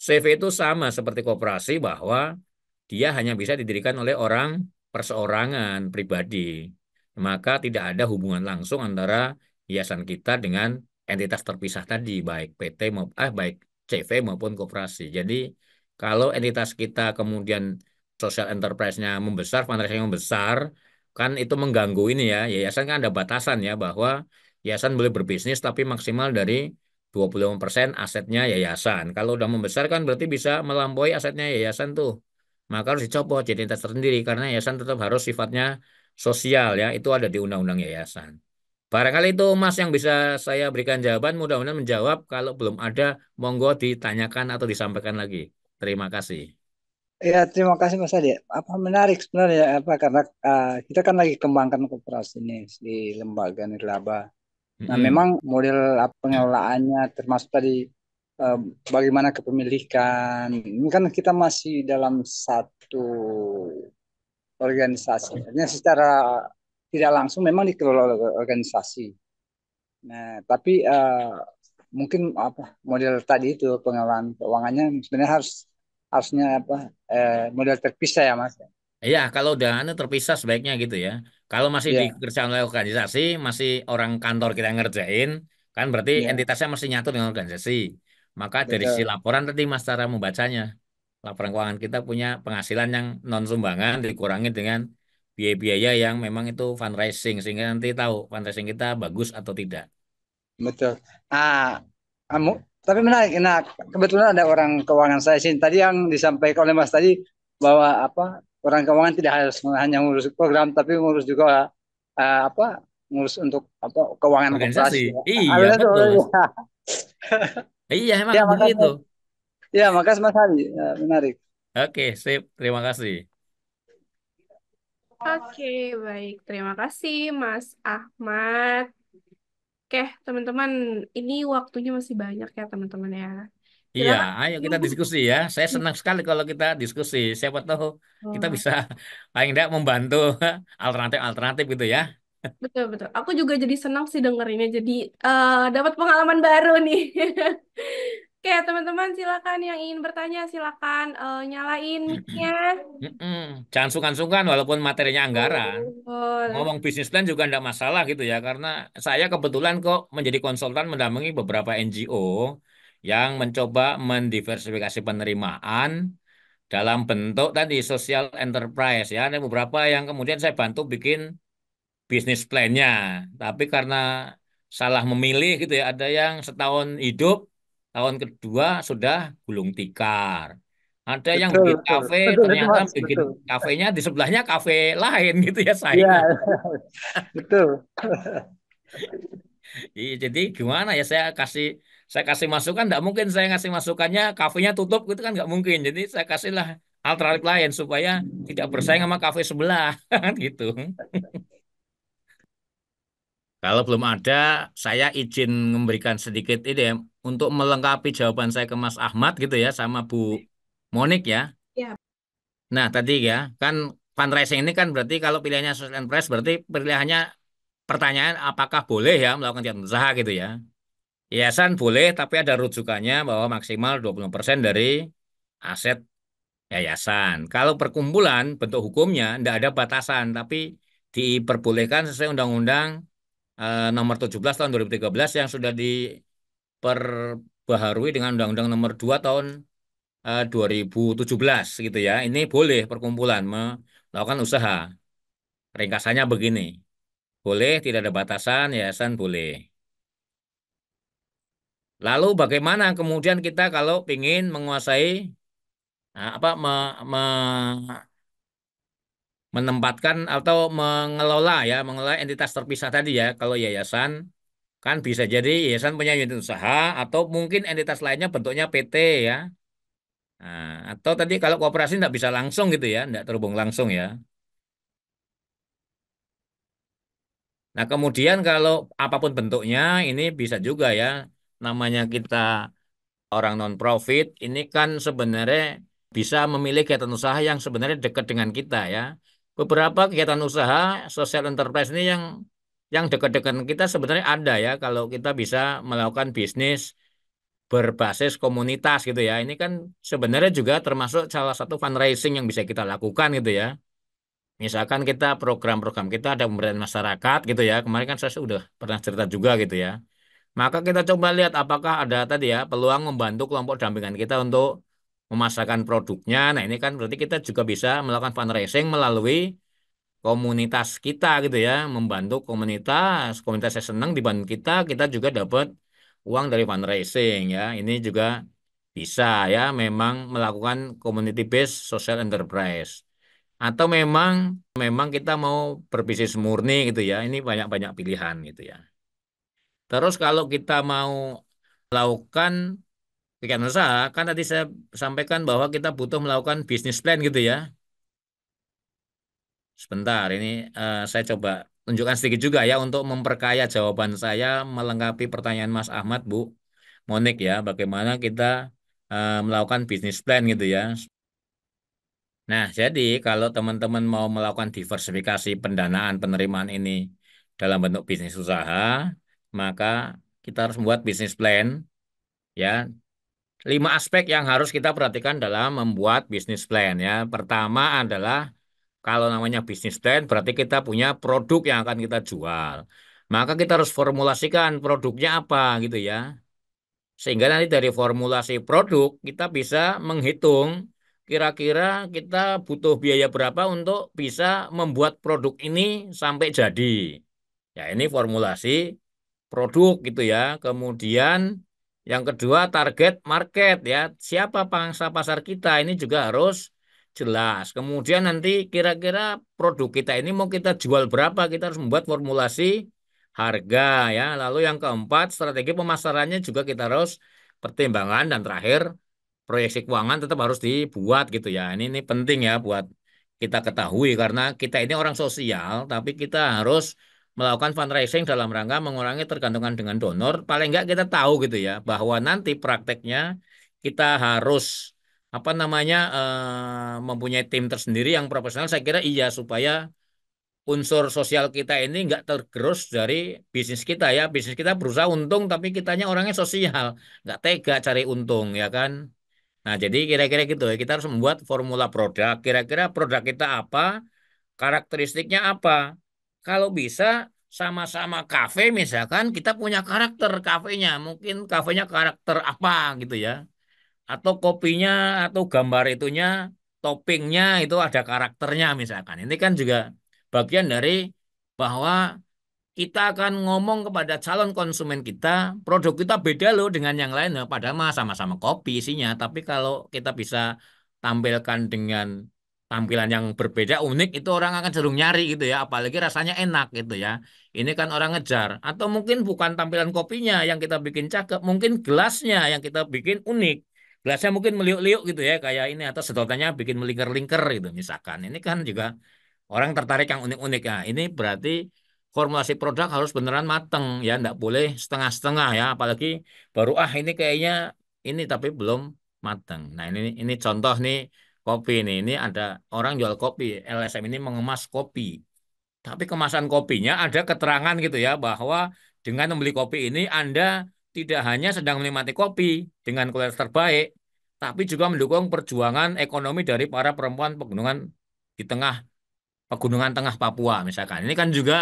CV itu sama seperti koperasi bahwa dia hanya bisa didirikan oleh orang perseorangan pribadi. Maka tidak ada hubungan langsung antara hiasan kita dengan entitas terpisah tadi baik PT maupun ah eh, baik CV maupun koperasi. Jadi kalau entitas kita kemudian social enterprise-nya membesar, fundraising membesar, kan itu mengganggu ini ya yayasan kan ada batasan ya bahwa yayasan boleh berbisnis tapi maksimal dari 25% asetnya yayasan. Kalau udah membesar kan berarti bisa melampaui asetnya yayasan tuh. Maka harus dicopot jadi entitas tersendiri karena yayasan tetap harus sifatnya sosial ya. Itu ada di undang-undang yayasan. Barangkali itu Mas yang bisa saya berikan jawaban mudah-mudahan menjawab. Kalau belum ada monggo ditanyakan atau disampaikan lagi. Terima kasih. Ya, terima kasih Mas Adi. Apa menarik sebenarnya apa karena uh, kita kan lagi kembangkan koperasi ini di lembaga nirlaba. Nah, mm-hmm. memang model pengelolaannya termasuk tadi uh, bagaimana kepemilikan. Ini kan kita masih dalam satu organisasi. Artinya secara tidak langsung memang dikelola oleh organisasi. Nah, tapi uh, mungkin apa model tadi itu pengelolaan keuangannya sebenarnya harus harusnya apa eh, model terpisah ya mas Iya, kalau udah ini anu, terpisah sebaiknya gitu ya. Kalau masih yeah. dikerjakan oleh organisasi, masih orang kantor kita ngerjain, kan berarti yeah. entitasnya masih nyatu dengan organisasi. Maka dari sisi laporan tadi mas cara membacanya, laporan keuangan kita punya penghasilan yang non sumbangan dikurangi dengan biaya-biaya yang memang itu fundraising sehingga nanti tahu fundraising kita bagus atau tidak. Betul. Ah, kamu tapi menarik. Nah, kebetulan ada orang keuangan saya sih tadi yang disampaikan oleh Mas tadi bahwa apa orang keuangan tidak harus hanya mengurus program tapi ngurus juga uh, apa ngurus untuk apa keuangan organisasi. Iya, betul. ya. *laughs* iya, emang ya, begitu. Iya, makasih Mas Hari. Ya, menarik. Oke, sip. Terima kasih. Oke, baik. Terima kasih Mas Ahmad. Oke, teman-teman, ini waktunya masih banyak ya, teman-teman ya. Iya, ayo kita diskusi ya. Saya hmm. senang sekali kalau kita diskusi. Siapa tahu kita oh. bisa *laughs* paling tidak membantu *laughs* alternatif-alternatif gitu ya. betul betul. Aku juga jadi senang sih dengerinnya. Jadi uh, dapat pengalaman baru nih. *laughs* Oke, teman-teman silakan yang ingin bertanya silakan uh, nyalain mic-nya. Jangan sungkan-sungkan walaupun materinya anggaran. Oh, Ngomong bisnis plan juga enggak masalah gitu ya karena saya kebetulan kok menjadi konsultan mendampingi beberapa NGO yang mencoba mendiversifikasi penerimaan dalam bentuk tadi social enterprise ya. Ada beberapa yang kemudian saya bantu bikin bisnis plan-nya. Tapi karena salah memilih gitu ya, ada yang setahun hidup tahun kedua sudah gulung tikar. Ada betul, yang bikin kafe, ternyata betul, bikin betul. kafenya di sebelahnya kafe lain *laughs* gitu ya saya. Iya, *laughs* betul. Iya, jadi gimana ya saya kasih saya kasih masukan, Tidak mungkin saya ngasih masukannya kafenya tutup gitu kan nggak mungkin. Jadi saya kasihlah alternatif lain supaya tidak bersaing sama kafe sebelah *laughs* kan gitu. Kalau belum ada, saya izin memberikan sedikit ide untuk melengkapi jawaban saya ke Mas Ahmad gitu ya sama Bu Monik ya. ya. Nah tadi ya kan fundraising ini kan berarti kalau pilihannya social enterprise berarti pilihannya pertanyaan apakah boleh ya melakukan kegiatan usaha gitu ya. Yayasan boleh tapi ada rujukannya bahwa maksimal 20% dari aset yayasan. Kalau perkumpulan bentuk hukumnya tidak ada batasan tapi diperbolehkan sesuai undang-undang eh, nomor 17 tahun 2013 yang sudah di diperbaharui dengan Undang-Undang Nomor 2 tahun eh, uh, 2017 gitu ya. Ini boleh perkumpulan melakukan usaha. Ringkasannya begini. Boleh, tidak ada batasan, yayasan boleh. Lalu bagaimana kemudian kita kalau ingin menguasai eh, apa me, me, menempatkan atau mengelola ya, mengelola entitas terpisah tadi ya. Kalau yayasan Kan bisa jadi yayasan punya unit usaha atau mungkin entitas lainnya bentuknya PT ya. Nah, atau tadi kalau kooperasi tidak bisa langsung gitu ya, tidak terhubung langsung ya. Nah, kemudian kalau apapun bentuknya ini bisa juga ya namanya kita orang non profit ini kan sebenarnya bisa memilih kegiatan usaha yang sebenarnya dekat dengan kita ya. Beberapa kegiatan usaha social enterprise ini yang yang dekat-dekat kita sebenarnya ada ya kalau kita bisa melakukan bisnis berbasis komunitas gitu ya. Ini kan sebenarnya juga termasuk salah satu fundraising yang bisa kita lakukan gitu ya. Misalkan kita program-program kita ada pemberdayaan masyarakat gitu ya. Kemarin kan saya sudah pernah cerita juga gitu ya. Maka kita coba lihat apakah ada tadi ya peluang membantu kelompok dampingan kita untuk memasarkan produknya. Nah ini kan berarti kita juga bisa melakukan fundraising melalui komunitas kita gitu ya membantu komunitas komunitas saya senang dibantu kita kita juga dapat uang dari fundraising ya ini juga bisa ya memang melakukan community based social enterprise atau memang memang kita mau berbisnis murni gitu ya ini banyak banyak pilihan gitu ya terus kalau kita mau melakukan kegiatan usaha kan tadi saya sampaikan bahwa kita butuh melakukan business plan gitu ya Sebentar, ini uh, saya coba tunjukkan sedikit juga ya untuk memperkaya jawaban saya melengkapi pertanyaan Mas Ahmad, Bu Monik ya, bagaimana kita uh, melakukan bisnis plan gitu ya. Nah, jadi kalau teman-teman mau melakukan diversifikasi pendanaan penerimaan ini dalam bentuk bisnis usaha, maka kita harus membuat bisnis plan ya. Lima aspek yang harus kita perhatikan dalam membuat bisnis plan ya. Pertama adalah kalau namanya bisnis stand, berarti kita punya produk yang akan kita jual. Maka kita harus formulasikan produknya apa gitu ya. Sehingga nanti dari formulasi produk kita bisa menghitung kira-kira kita butuh biaya berapa untuk bisa membuat produk ini sampai jadi. Ya ini formulasi produk gitu ya. Kemudian yang kedua target market ya. Siapa pangsa pasar kita ini juga harus jelas. Kemudian nanti kira-kira produk kita ini mau kita jual berapa, kita harus membuat formulasi harga ya. Lalu yang keempat, strategi pemasarannya juga kita harus pertimbangan dan terakhir proyeksi keuangan tetap harus dibuat gitu ya. Ini ini penting ya buat kita ketahui karena kita ini orang sosial tapi kita harus melakukan fundraising dalam rangka mengurangi tergantungan dengan donor. Paling enggak kita tahu gitu ya bahwa nanti prakteknya kita harus apa namanya uh, mempunyai tim tersendiri yang profesional saya kira iya supaya unsur sosial kita ini nggak tergerus dari bisnis kita ya. Bisnis kita berusaha untung tapi kitanya orangnya sosial, nggak tega cari untung ya kan. Nah, jadi kira-kira gitu ya. Kita harus membuat formula produk. Kira-kira produk kita apa? Karakteristiknya apa? Kalau bisa sama-sama kafe misalkan kita punya karakter kafenya. Mungkin kafenya karakter apa gitu ya atau kopinya atau gambar itunya toppingnya itu ada karakternya misalkan ini kan juga bagian dari bahwa kita akan ngomong kepada calon konsumen kita produk kita beda loh dengan yang lain nah, padahal sama-sama kopi isinya tapi kalau kita bisa tampilkan dengan tampilan yang berbeda unik itu orang akan cenderung nyari gitu ya apalagi rasanya enak gitu ya ini kan orang ngejar atau mungkin bukan tampilan kopinya yang kita bikin cakep mungkin gelasnya yang kita bikin unik gelasnya mungkin meliuk-liuk gitu ya kayak ini atau sedotannya bikin melingkar-lingkar gitu misalkan ini kan juga orang tertarik yang unik-unik ya ini berarti formulasi produk harus beneran mateng ya tidak boleh setengah-setengah ya apalagi baru ah ini kayaknya ini tapi belum mateng nah ini ini contoh nih kopi ini ini ada orang jual kopi LSM ini mengemas kopi tapi kemasan kopinya ada keterangan gitu ya bahwa dengan membeli kopi ini Anda tidak hanya sedang menikmati kopi dengan kualitas terbaik, tapi juga mendukung perjuangan ekonomi dari para perempuan pegunungan di tengah pegunungan tengah Papua misalkan. Ini kan juga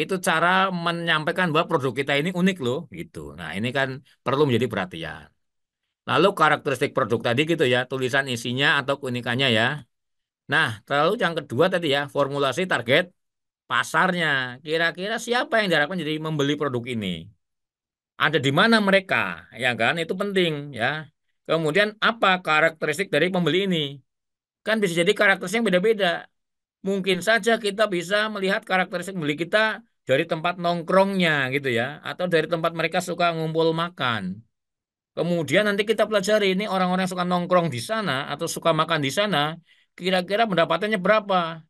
itu cara menyampaikan bahwa produk kita ini unik loh gitu. Nah, ini kan perlu menjadi perhatian. Lalu karakteristik produk tadi gitu ya, tulisan isinya atau keunikannya ya. Nah, lalu yang kedua tadi ya, formulasi target pasarnya. Kira-kira siapa yang diharapkan jadi membeli produk ini? ada di mana mereka, ya kan? Itu penting, ya. Kemudian apa karakteristik dari pembeli ini? Kan bisa jadi karakteristiknya beda-beda. Mungkin saja kita bisa melihat karakteristik pembeli kita dari tempat nongkrongnya gitu ya, atau dari tempat mereka suka ngumpul makan. Kemudian nanti kita pelajari ini orang-orang suka nongkrong di sana atau suka makan di sana, kira-kira pendapatannya berapa?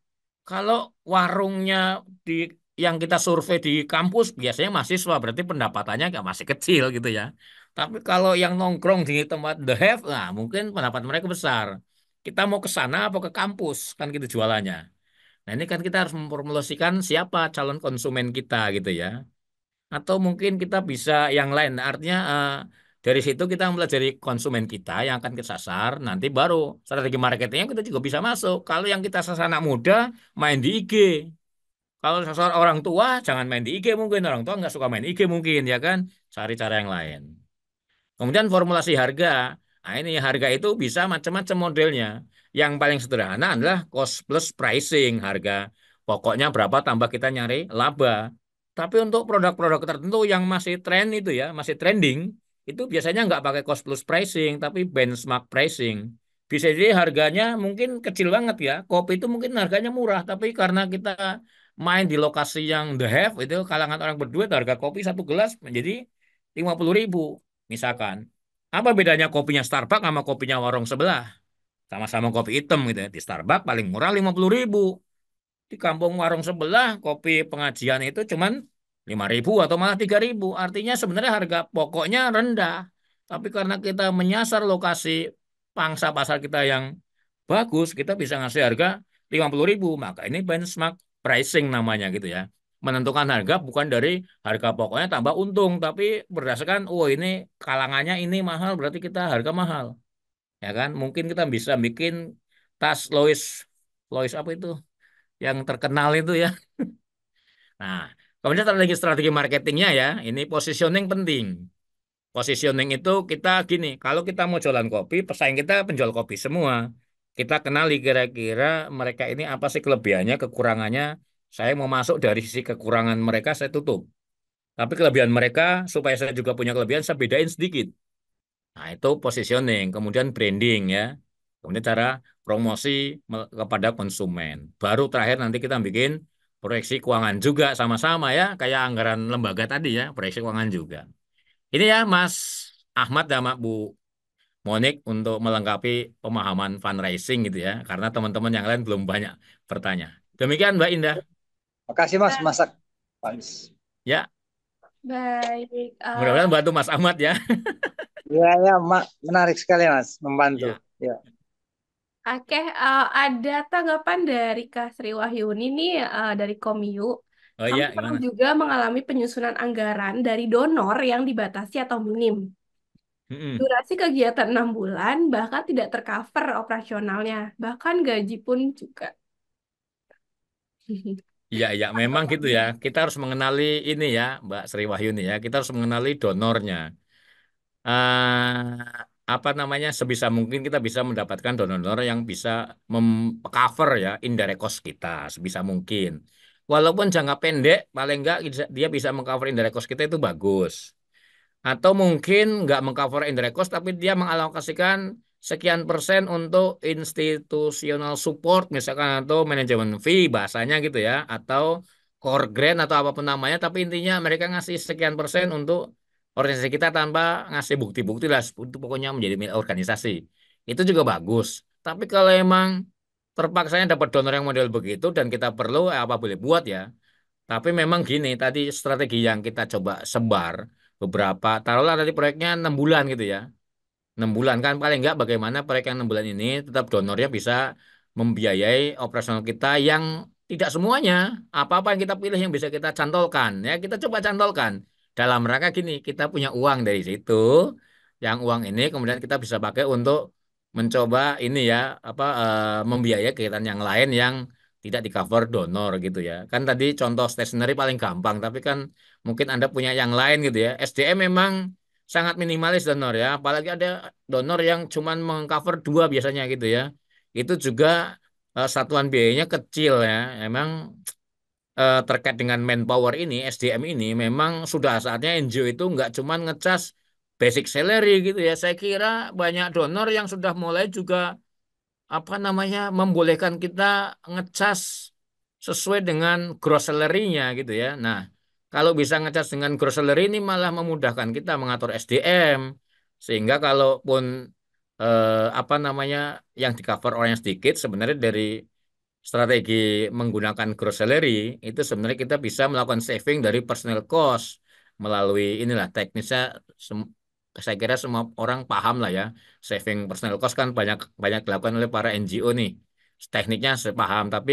Kalau warungnya di yang kita survei di kampus biasanya mahasiswa berarti pendapatannya nggak masih kecil gitu ya. Tapi kalau yang nongkrong di tempat the have, lah mungkin pendapat mereka besar. Kita mau ke sana apa ke kampus kan gitu jualannya. Nah ini kan kita harus memformulasikan siapa calon konsumen kita gitu ya. Atau mungkin kita bisa yang lain. Artinya uh, dari situ kita mempelajari konsumen kita yang akan kita sasar. Nanti baru strategi marketingnya kita juga bisa masuk. Kalau yang kita sasar anak muda main di IG kalau seseorang orang tua, jangan main di IG mungkin. Orang tua nggak suka main IG mungkin, ya kan? Cari cara yang lain. Kemudian formulasi harga. Nah, ini harga itu bisa macam-macam modelnya. Yang paling sederhana adalah cost plus pricing, harga pokoknya berapa tambah kita nyari laba. Tapi untuk produk-produk tertentu yang masih trend itu ya, masih trending, itu biasanya nggak pakai cost plus pricing, tapi benchmark pricing. Bisa jadi harganya mungkin kecil banget ya. Kopi itu mungkin harganya murah, tapi karena kita main di lokasi yang the have itu kalangan orang berduit harga kopi satu gelas menjadi lima puluh ribu misalkan. Apa bedanya kopinya Starbucks sama kopinya warung sebelah? Sama-sama kopi hitam gitu ya. Di Starbucks paling murah lima puluh ribu. Di kampung warung sebelah kopi pengajian itu cuman lima ribu atau malah tiga ribu. Artinya sebenarnya harga pokoknya rendah. Tapi karena kita menyasar lokasi pangsa pasar kita yang bagus, kita bisa ngasih harga lima puluh ribu. Maka ini benchmark pricing namanya gitu ya. Menentukan harga bukan dari harga pokoknya tambah untung, tapi berdasarkan oh ini kalangannya ini mahal berarti kita harga mahal. Ya kan? Mungkin kita bisa bikin tas Lois Lois apa itu? Yang terkenal itu ya. *laughs* Nah, kemudian strategi strategi marketingnya ya, ini positioning penting. Positioning itu kita gini, kalau kita mau jualan kopi, pesaing kita penjual kopi semua kita kenali kira-kira mereka ini apa sih kelebihannya, kekurangannya. Saya mau masuk dari sisi kekurangan mereka, saya tutup. Tapi kelebihan mereka, supaya saya juga punya kelebihan, saya bedain sedikit. Nah, itu positioning, kemudian branding ya. Kemudian cara promosi kepada konsumen. Baru terakhir nanti kita bikin proyeksi keuangan juga sama-sama ya, kayak anggaran lembaga tadi ya, proyeksi keuangan juga. Ini ya Mas Ahmad dan Mak Bu Monik untuk melengkapi pemahaman fundraising gitu ya, karena teman-teman yang lain belum banyak bertanya. Demikian Mbak Indah. kasih Mas Masak. Mas. Ya. Baik. Uh... Mudah-mudahan bantu Mas Ahmad ya. Iya ya, Mak. Menarik sekali Mas, membantu. Ya. ya. Oke, uh, ada tanggapan dari Kak Sri Wahyuni nih uh, dari Komiu. Oh iya, juga mengalami penyusunan anggaran dari donor yang dibatasi atau minim. Durasi kegiatan enam bulan bahkan tidak tercover operasionalnya, bahkan gaji pun juga. Iya, ya *laughs* memang gitu ya. Kita harus mengenali ini ya, Mbak Sri Wahyuni ya. Kita harus mengenali donornya. Uh, apa namanya sebisa mungkin kita bisa mendapatkan donor-donor yang bisa cover ya indirect cost kita sebisa mungkin. Walaupun jangka pendek paling enggak dia bisa mengcover indirect cost kita itu bagus atau mungkin nggak mengcover indirect cost tapi dia mengalokasikan sekian persen untuk institutional support misalkan atau manajemen fee bahasanya gitu ya atau core grant atau apapun namanya tapi intinya mereka ngasih sekian persen untuk organisasi kita tanpa ngasih bukti-bukti lah untuk pokoknya menjadi milik organisasi itu juga bagus tapi kalau emang terpaksa terpaksanya dapat donor yang model begitu dan kita perlu ya apa boleh buat ya tapi memang gini tadi strategi yang kita coba sebar beberapa taruhlah tadi proyeknya enam bulan gitu ya enam bulan kan paling enggak bagaimana proyek yang enam bulan ini tetap donornya bisa membiayai operasional kita yang tidak semuanya apa-apa yang kita pilih yang bisa kita cantolkan ya kita coba cantolkan dalam rangka gini kita punya uang dari situ yang uang ini kemudian kita bisa pakai untuk mencoba ini ya apa e, membiayai kegiatan yang lain yang tidak di cover donor gitu ya. Kan tadi contoh stationery paling gampang, tapi kan mungkin Anda punya yang lain gitu ya. SDM memang sangat minimalis donor ya, apalagi ada donor yang cuma mengcover dua biasanya gitu ya. Itu juga uh, satuan biayanya kecil ya. Emang uh, terkait dengan manpower ini, SDM ini memang sudah saatnya NGO itu nggak cuma ngecas basic salary gitu ya. Saya kira banyak donor yang sudah mulai juga apa namanya membolehkan kita ngecas sesuai dengan gross gitu ya. Nah, kalau bisa ngecas dengan gross ini malah memudahkan kita mengatur SDM sehingga kalaupun eh, apa namanya yang di cover yang sedikit sebenarnya dari strategi menggunakan gross itu sebenarnya kita bisa melakukan saving dari personal cost melalui inilah teknisnya saya kira semua orang paham lah ya saving personal cost kan banyak banyak dilakukan oleh para NGO nih tekniknya sepaham tapi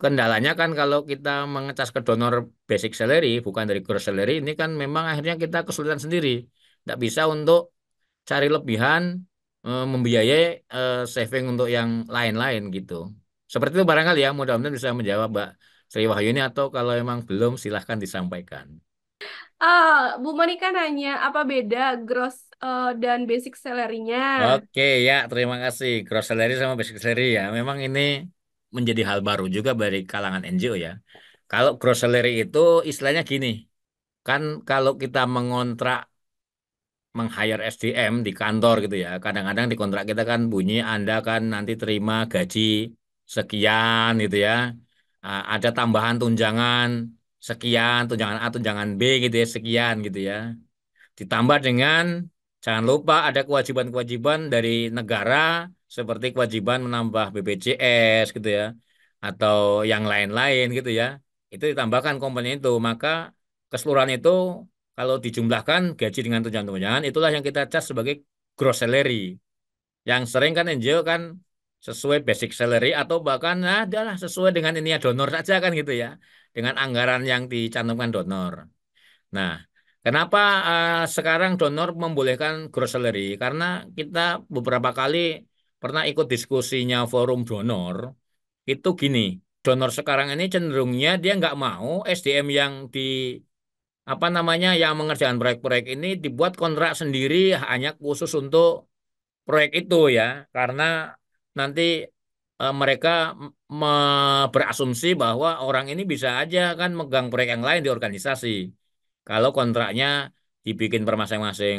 kendalanya kan kalau kita mengecas ke donor basic salary bukan dari gross salary ini kan memang akhirnya kita kesulitan sendiri tidak bisa untuk cari lebihan eh, membiayai eh, saving untuk yang lain-lain gitu seperti itu barangkali ya mudah-mudahan bisa menjawab Mbak Sri Wahyuni atau kalau memang belum silahkan disampaikan. Ah, Bu Monika nanya apa beda gross uh, dan basic salary-nya? Oke, ya, terima kasih. Gross salary sama basic salary ya. Memang ini menjadi hal baru juga dari kalangan NGO ya. Kalau gross salary itu istilahnya gini. Kan kalau kita mengontrak meng-hire SDM di kantor gitu ya. Kadang-kadang di kontrak kita kan bunyi Anda kan nanti terima gaji sekian gitu ya. Ah, ada tambahan tunjangan sekian tunjangan A tunjangan B gitu ya sekian gitu ya ditambah dengan jangan lupa ada kewajiban-kewajiban dari negara seperti kewajiban menambah BPJS gitu ya atau yang lain-lain gitu ya itu ditambahkan komponen itu maka keseluruhan itu kalau dijumlahkan gaji dengan tunjangan-tunjangan itulah yang kita cas sebagai gross salary yang sering kan NGO kan sesuai basic salary atau bahkan nah, adalah sesuai dengan ini ya donor saja kan gitu ya dengan anggaran yang dicantumkan donor. Nah, kenapa uh, sekarang donor membolehkan gross salary? Karena kita beberapa kali pernah ikut diskusinya forum donor itu gini, donor sekarang ini cenderungnya dia nggak mau SDM yang di apa namanya yang mengerjakan proyek-proyek ini dibuat kontrak sendiri hanya khusus untuk proyek itu ya karena nanti uh, mereka berasumsi bahwa orang ini bisa aja kan megang proyek yang lain di organisasi. Kalau kontraknya dibikin per masing-masing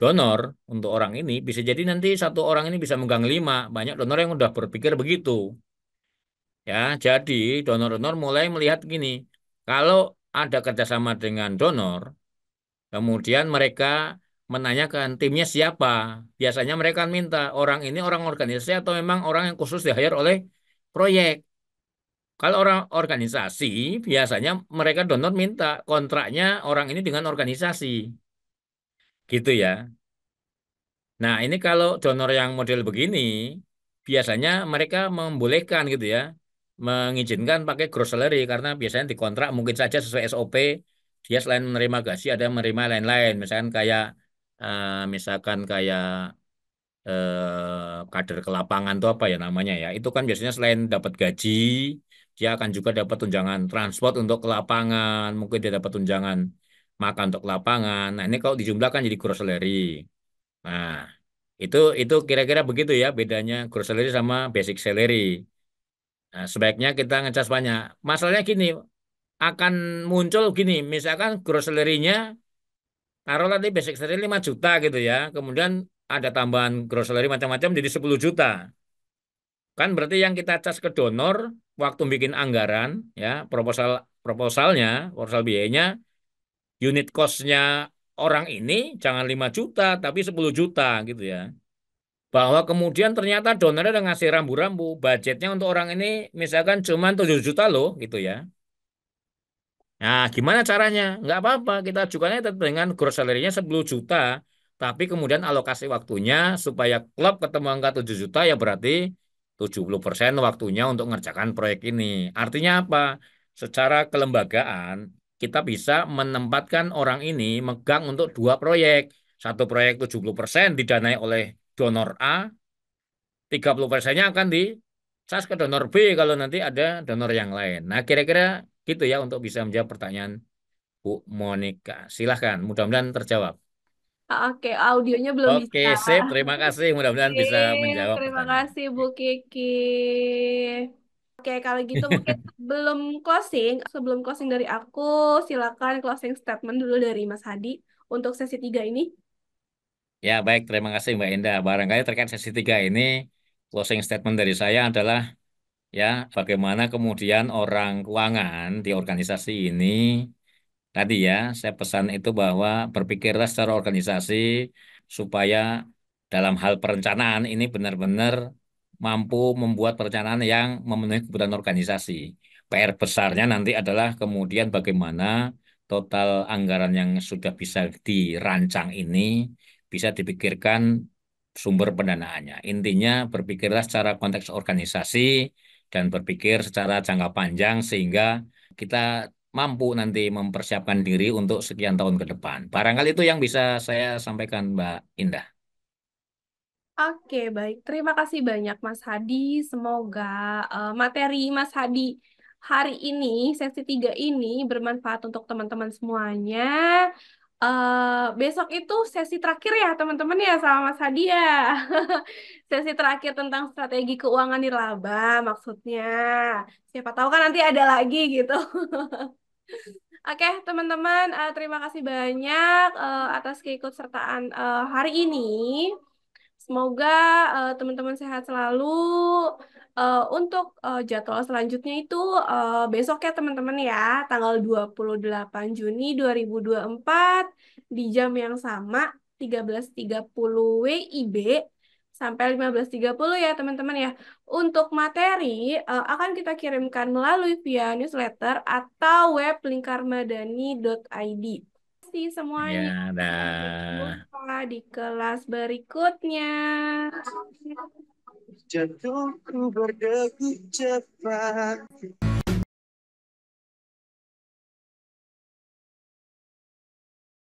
donor untuk orang ini, bisa jadi nanti satu orang ini bisa megang lima. Banyak donor yang udah berpikir begitu. Ya, jadi donor-donor mulai melihat gini, kalau ada kerjasama dengan donor, kemudian mereka menanyakan timnya siapa. Biasanya mereka minta orang ini orang organisasi atau memang orang yang khusus di hire oleh proyek. Kalau orang organisasi, biasanya mereka donor minta kontraknya orang ini dengan organisasi. Gitu ya. Nah, ini kalau donor yang model begini, biasanya mereka membolehkan gitu ya, mengizinkan pakai gross salary karena biasanya dikontrak mungkin saja sesuai SOP dia selain menerima gaji ada menerima lain-lain misalkan kayak Eh, misalkan kayak eh, kader ke lapangan itu apa ya namanya ya itu kan biasanya selain dapat gaji dia akan juga dapat tunjangan transport untuk ke lapangan mungkin dia dapat tunjangan makan untuk ke lapangan nah ini kalau dijumlahkan jadi gross salary nah itu itu kira-kira begitu ya bedanya gross salary sama basic salary nah, sebaiknya kita ngecas banyak masalahnya gini akan muncul gini misalkan gross salary-nya taruh tadi basic salary 5 juta gitu ya. Kemudian ada tambahan gross salary macam-macam jadi 10 juta. Kan berarti yang kita cas ke donor waktu bikin anggaran ya, proposal proposalnya, proposal biayanya unit cost orang ini jangan 5 juta tapi 10 juta gitu ya. Bahwa kemudian ternyata donornya udah ngasih rambu-rambu, budgetnya untuk orang ini misalkan cuma 7 juta loh gitu ya. Nah, gimana caranya? Nggak apa-apa, kita ajukannya dengan gross salary-nya 10 juta, tapi kemudian alokasi waktunya supaya klub ketemu angka 7 juta ya berarti 70% waktunya untuk mengerjakan proyek ini. Artinya apa? Secara kelembagaan, kita bisa menempatkan orang ini megang untuk dua proyek. Satu proyek 70% didanai oleh donor A, 30 persennya akan di cas ke donor B kalau nanti ada donor yang lain. Nah, kira-kira Gitu ya untuk bisa menjawab pertanyaan Bu Monika. Silahkan, mudah-mudahan terjawab. Ah, oke, audionya belum Oke, bisa. Oke, sip. Terima kasih. Mudah-mudahan bisa menjawab. Terima pertanyaan. kasih, Bu Kiki. Oke, kalau gitu *laughs* mungkin sebelum closing, sebelum closing dari aku, silakan closing statement dulu dari Mas Hadi untuk sesi tiga ini. Ya, baik. Terima kasih Mbak Indah. Barangkali terkait sesi tiga ini, closing statement dari saya adalah ya bagaimana kemudian orang keuangan di organisasi ini tadi ya saya pesan itu bahwa berpikirlah secara organisasi supaya dalam hal perencanaan ini benar-benar mampu membuat perencanaan yang memenuhi kebutuhan organisasi. PR besarnya nanti adalah kemudian bagaimana total anggaran yang sudah bisa dirancang ini bisa dipikirkan sumber pendanaannya. Intinya berpikirlah secara konteks organisasi, dan berpikir secara jangka panjang sehingga kita mampu nanti mempersiapkan diri untuk sekian tahun ke depan. Barangkali itu yang bisa saya sampaikan Mbak Indah. Oke, baik. Terima kasih banyak Mas Hadi. Semoga uh, materi Mas Hadi hari ini, sesi 3 ini bermanfaat untuk teman-teman semuanya. Uh, besok itu sesi terakhir ya teman-teman ya sama Mas Hadi ya. *laughs* sesi terakhir tentang strategi keuangan di laba maksudnya. Siapa tahu kan nanti ada lagi gitu. *laughs* Oke, okay, teman-teman, uh, terima kasih banyak uh, atas keikutsertaan uh, hari ini. Semoga uh, teman -teman sehat selalu uh, untuk uh, jadwal selanjutnya itu uh, besok ya teman-teman ya, tanggal 28 Juni 2024 di jam yang sama 13.30 WIB sampai 15.30 ya teman-teman ya. Untuk materi uh, akan kita kirimkan melalui via newsletter atau web lingkarmadani.id. Terima kasih semuanya. Ya, di kelas berikutnya. Jantungku berdebu cepat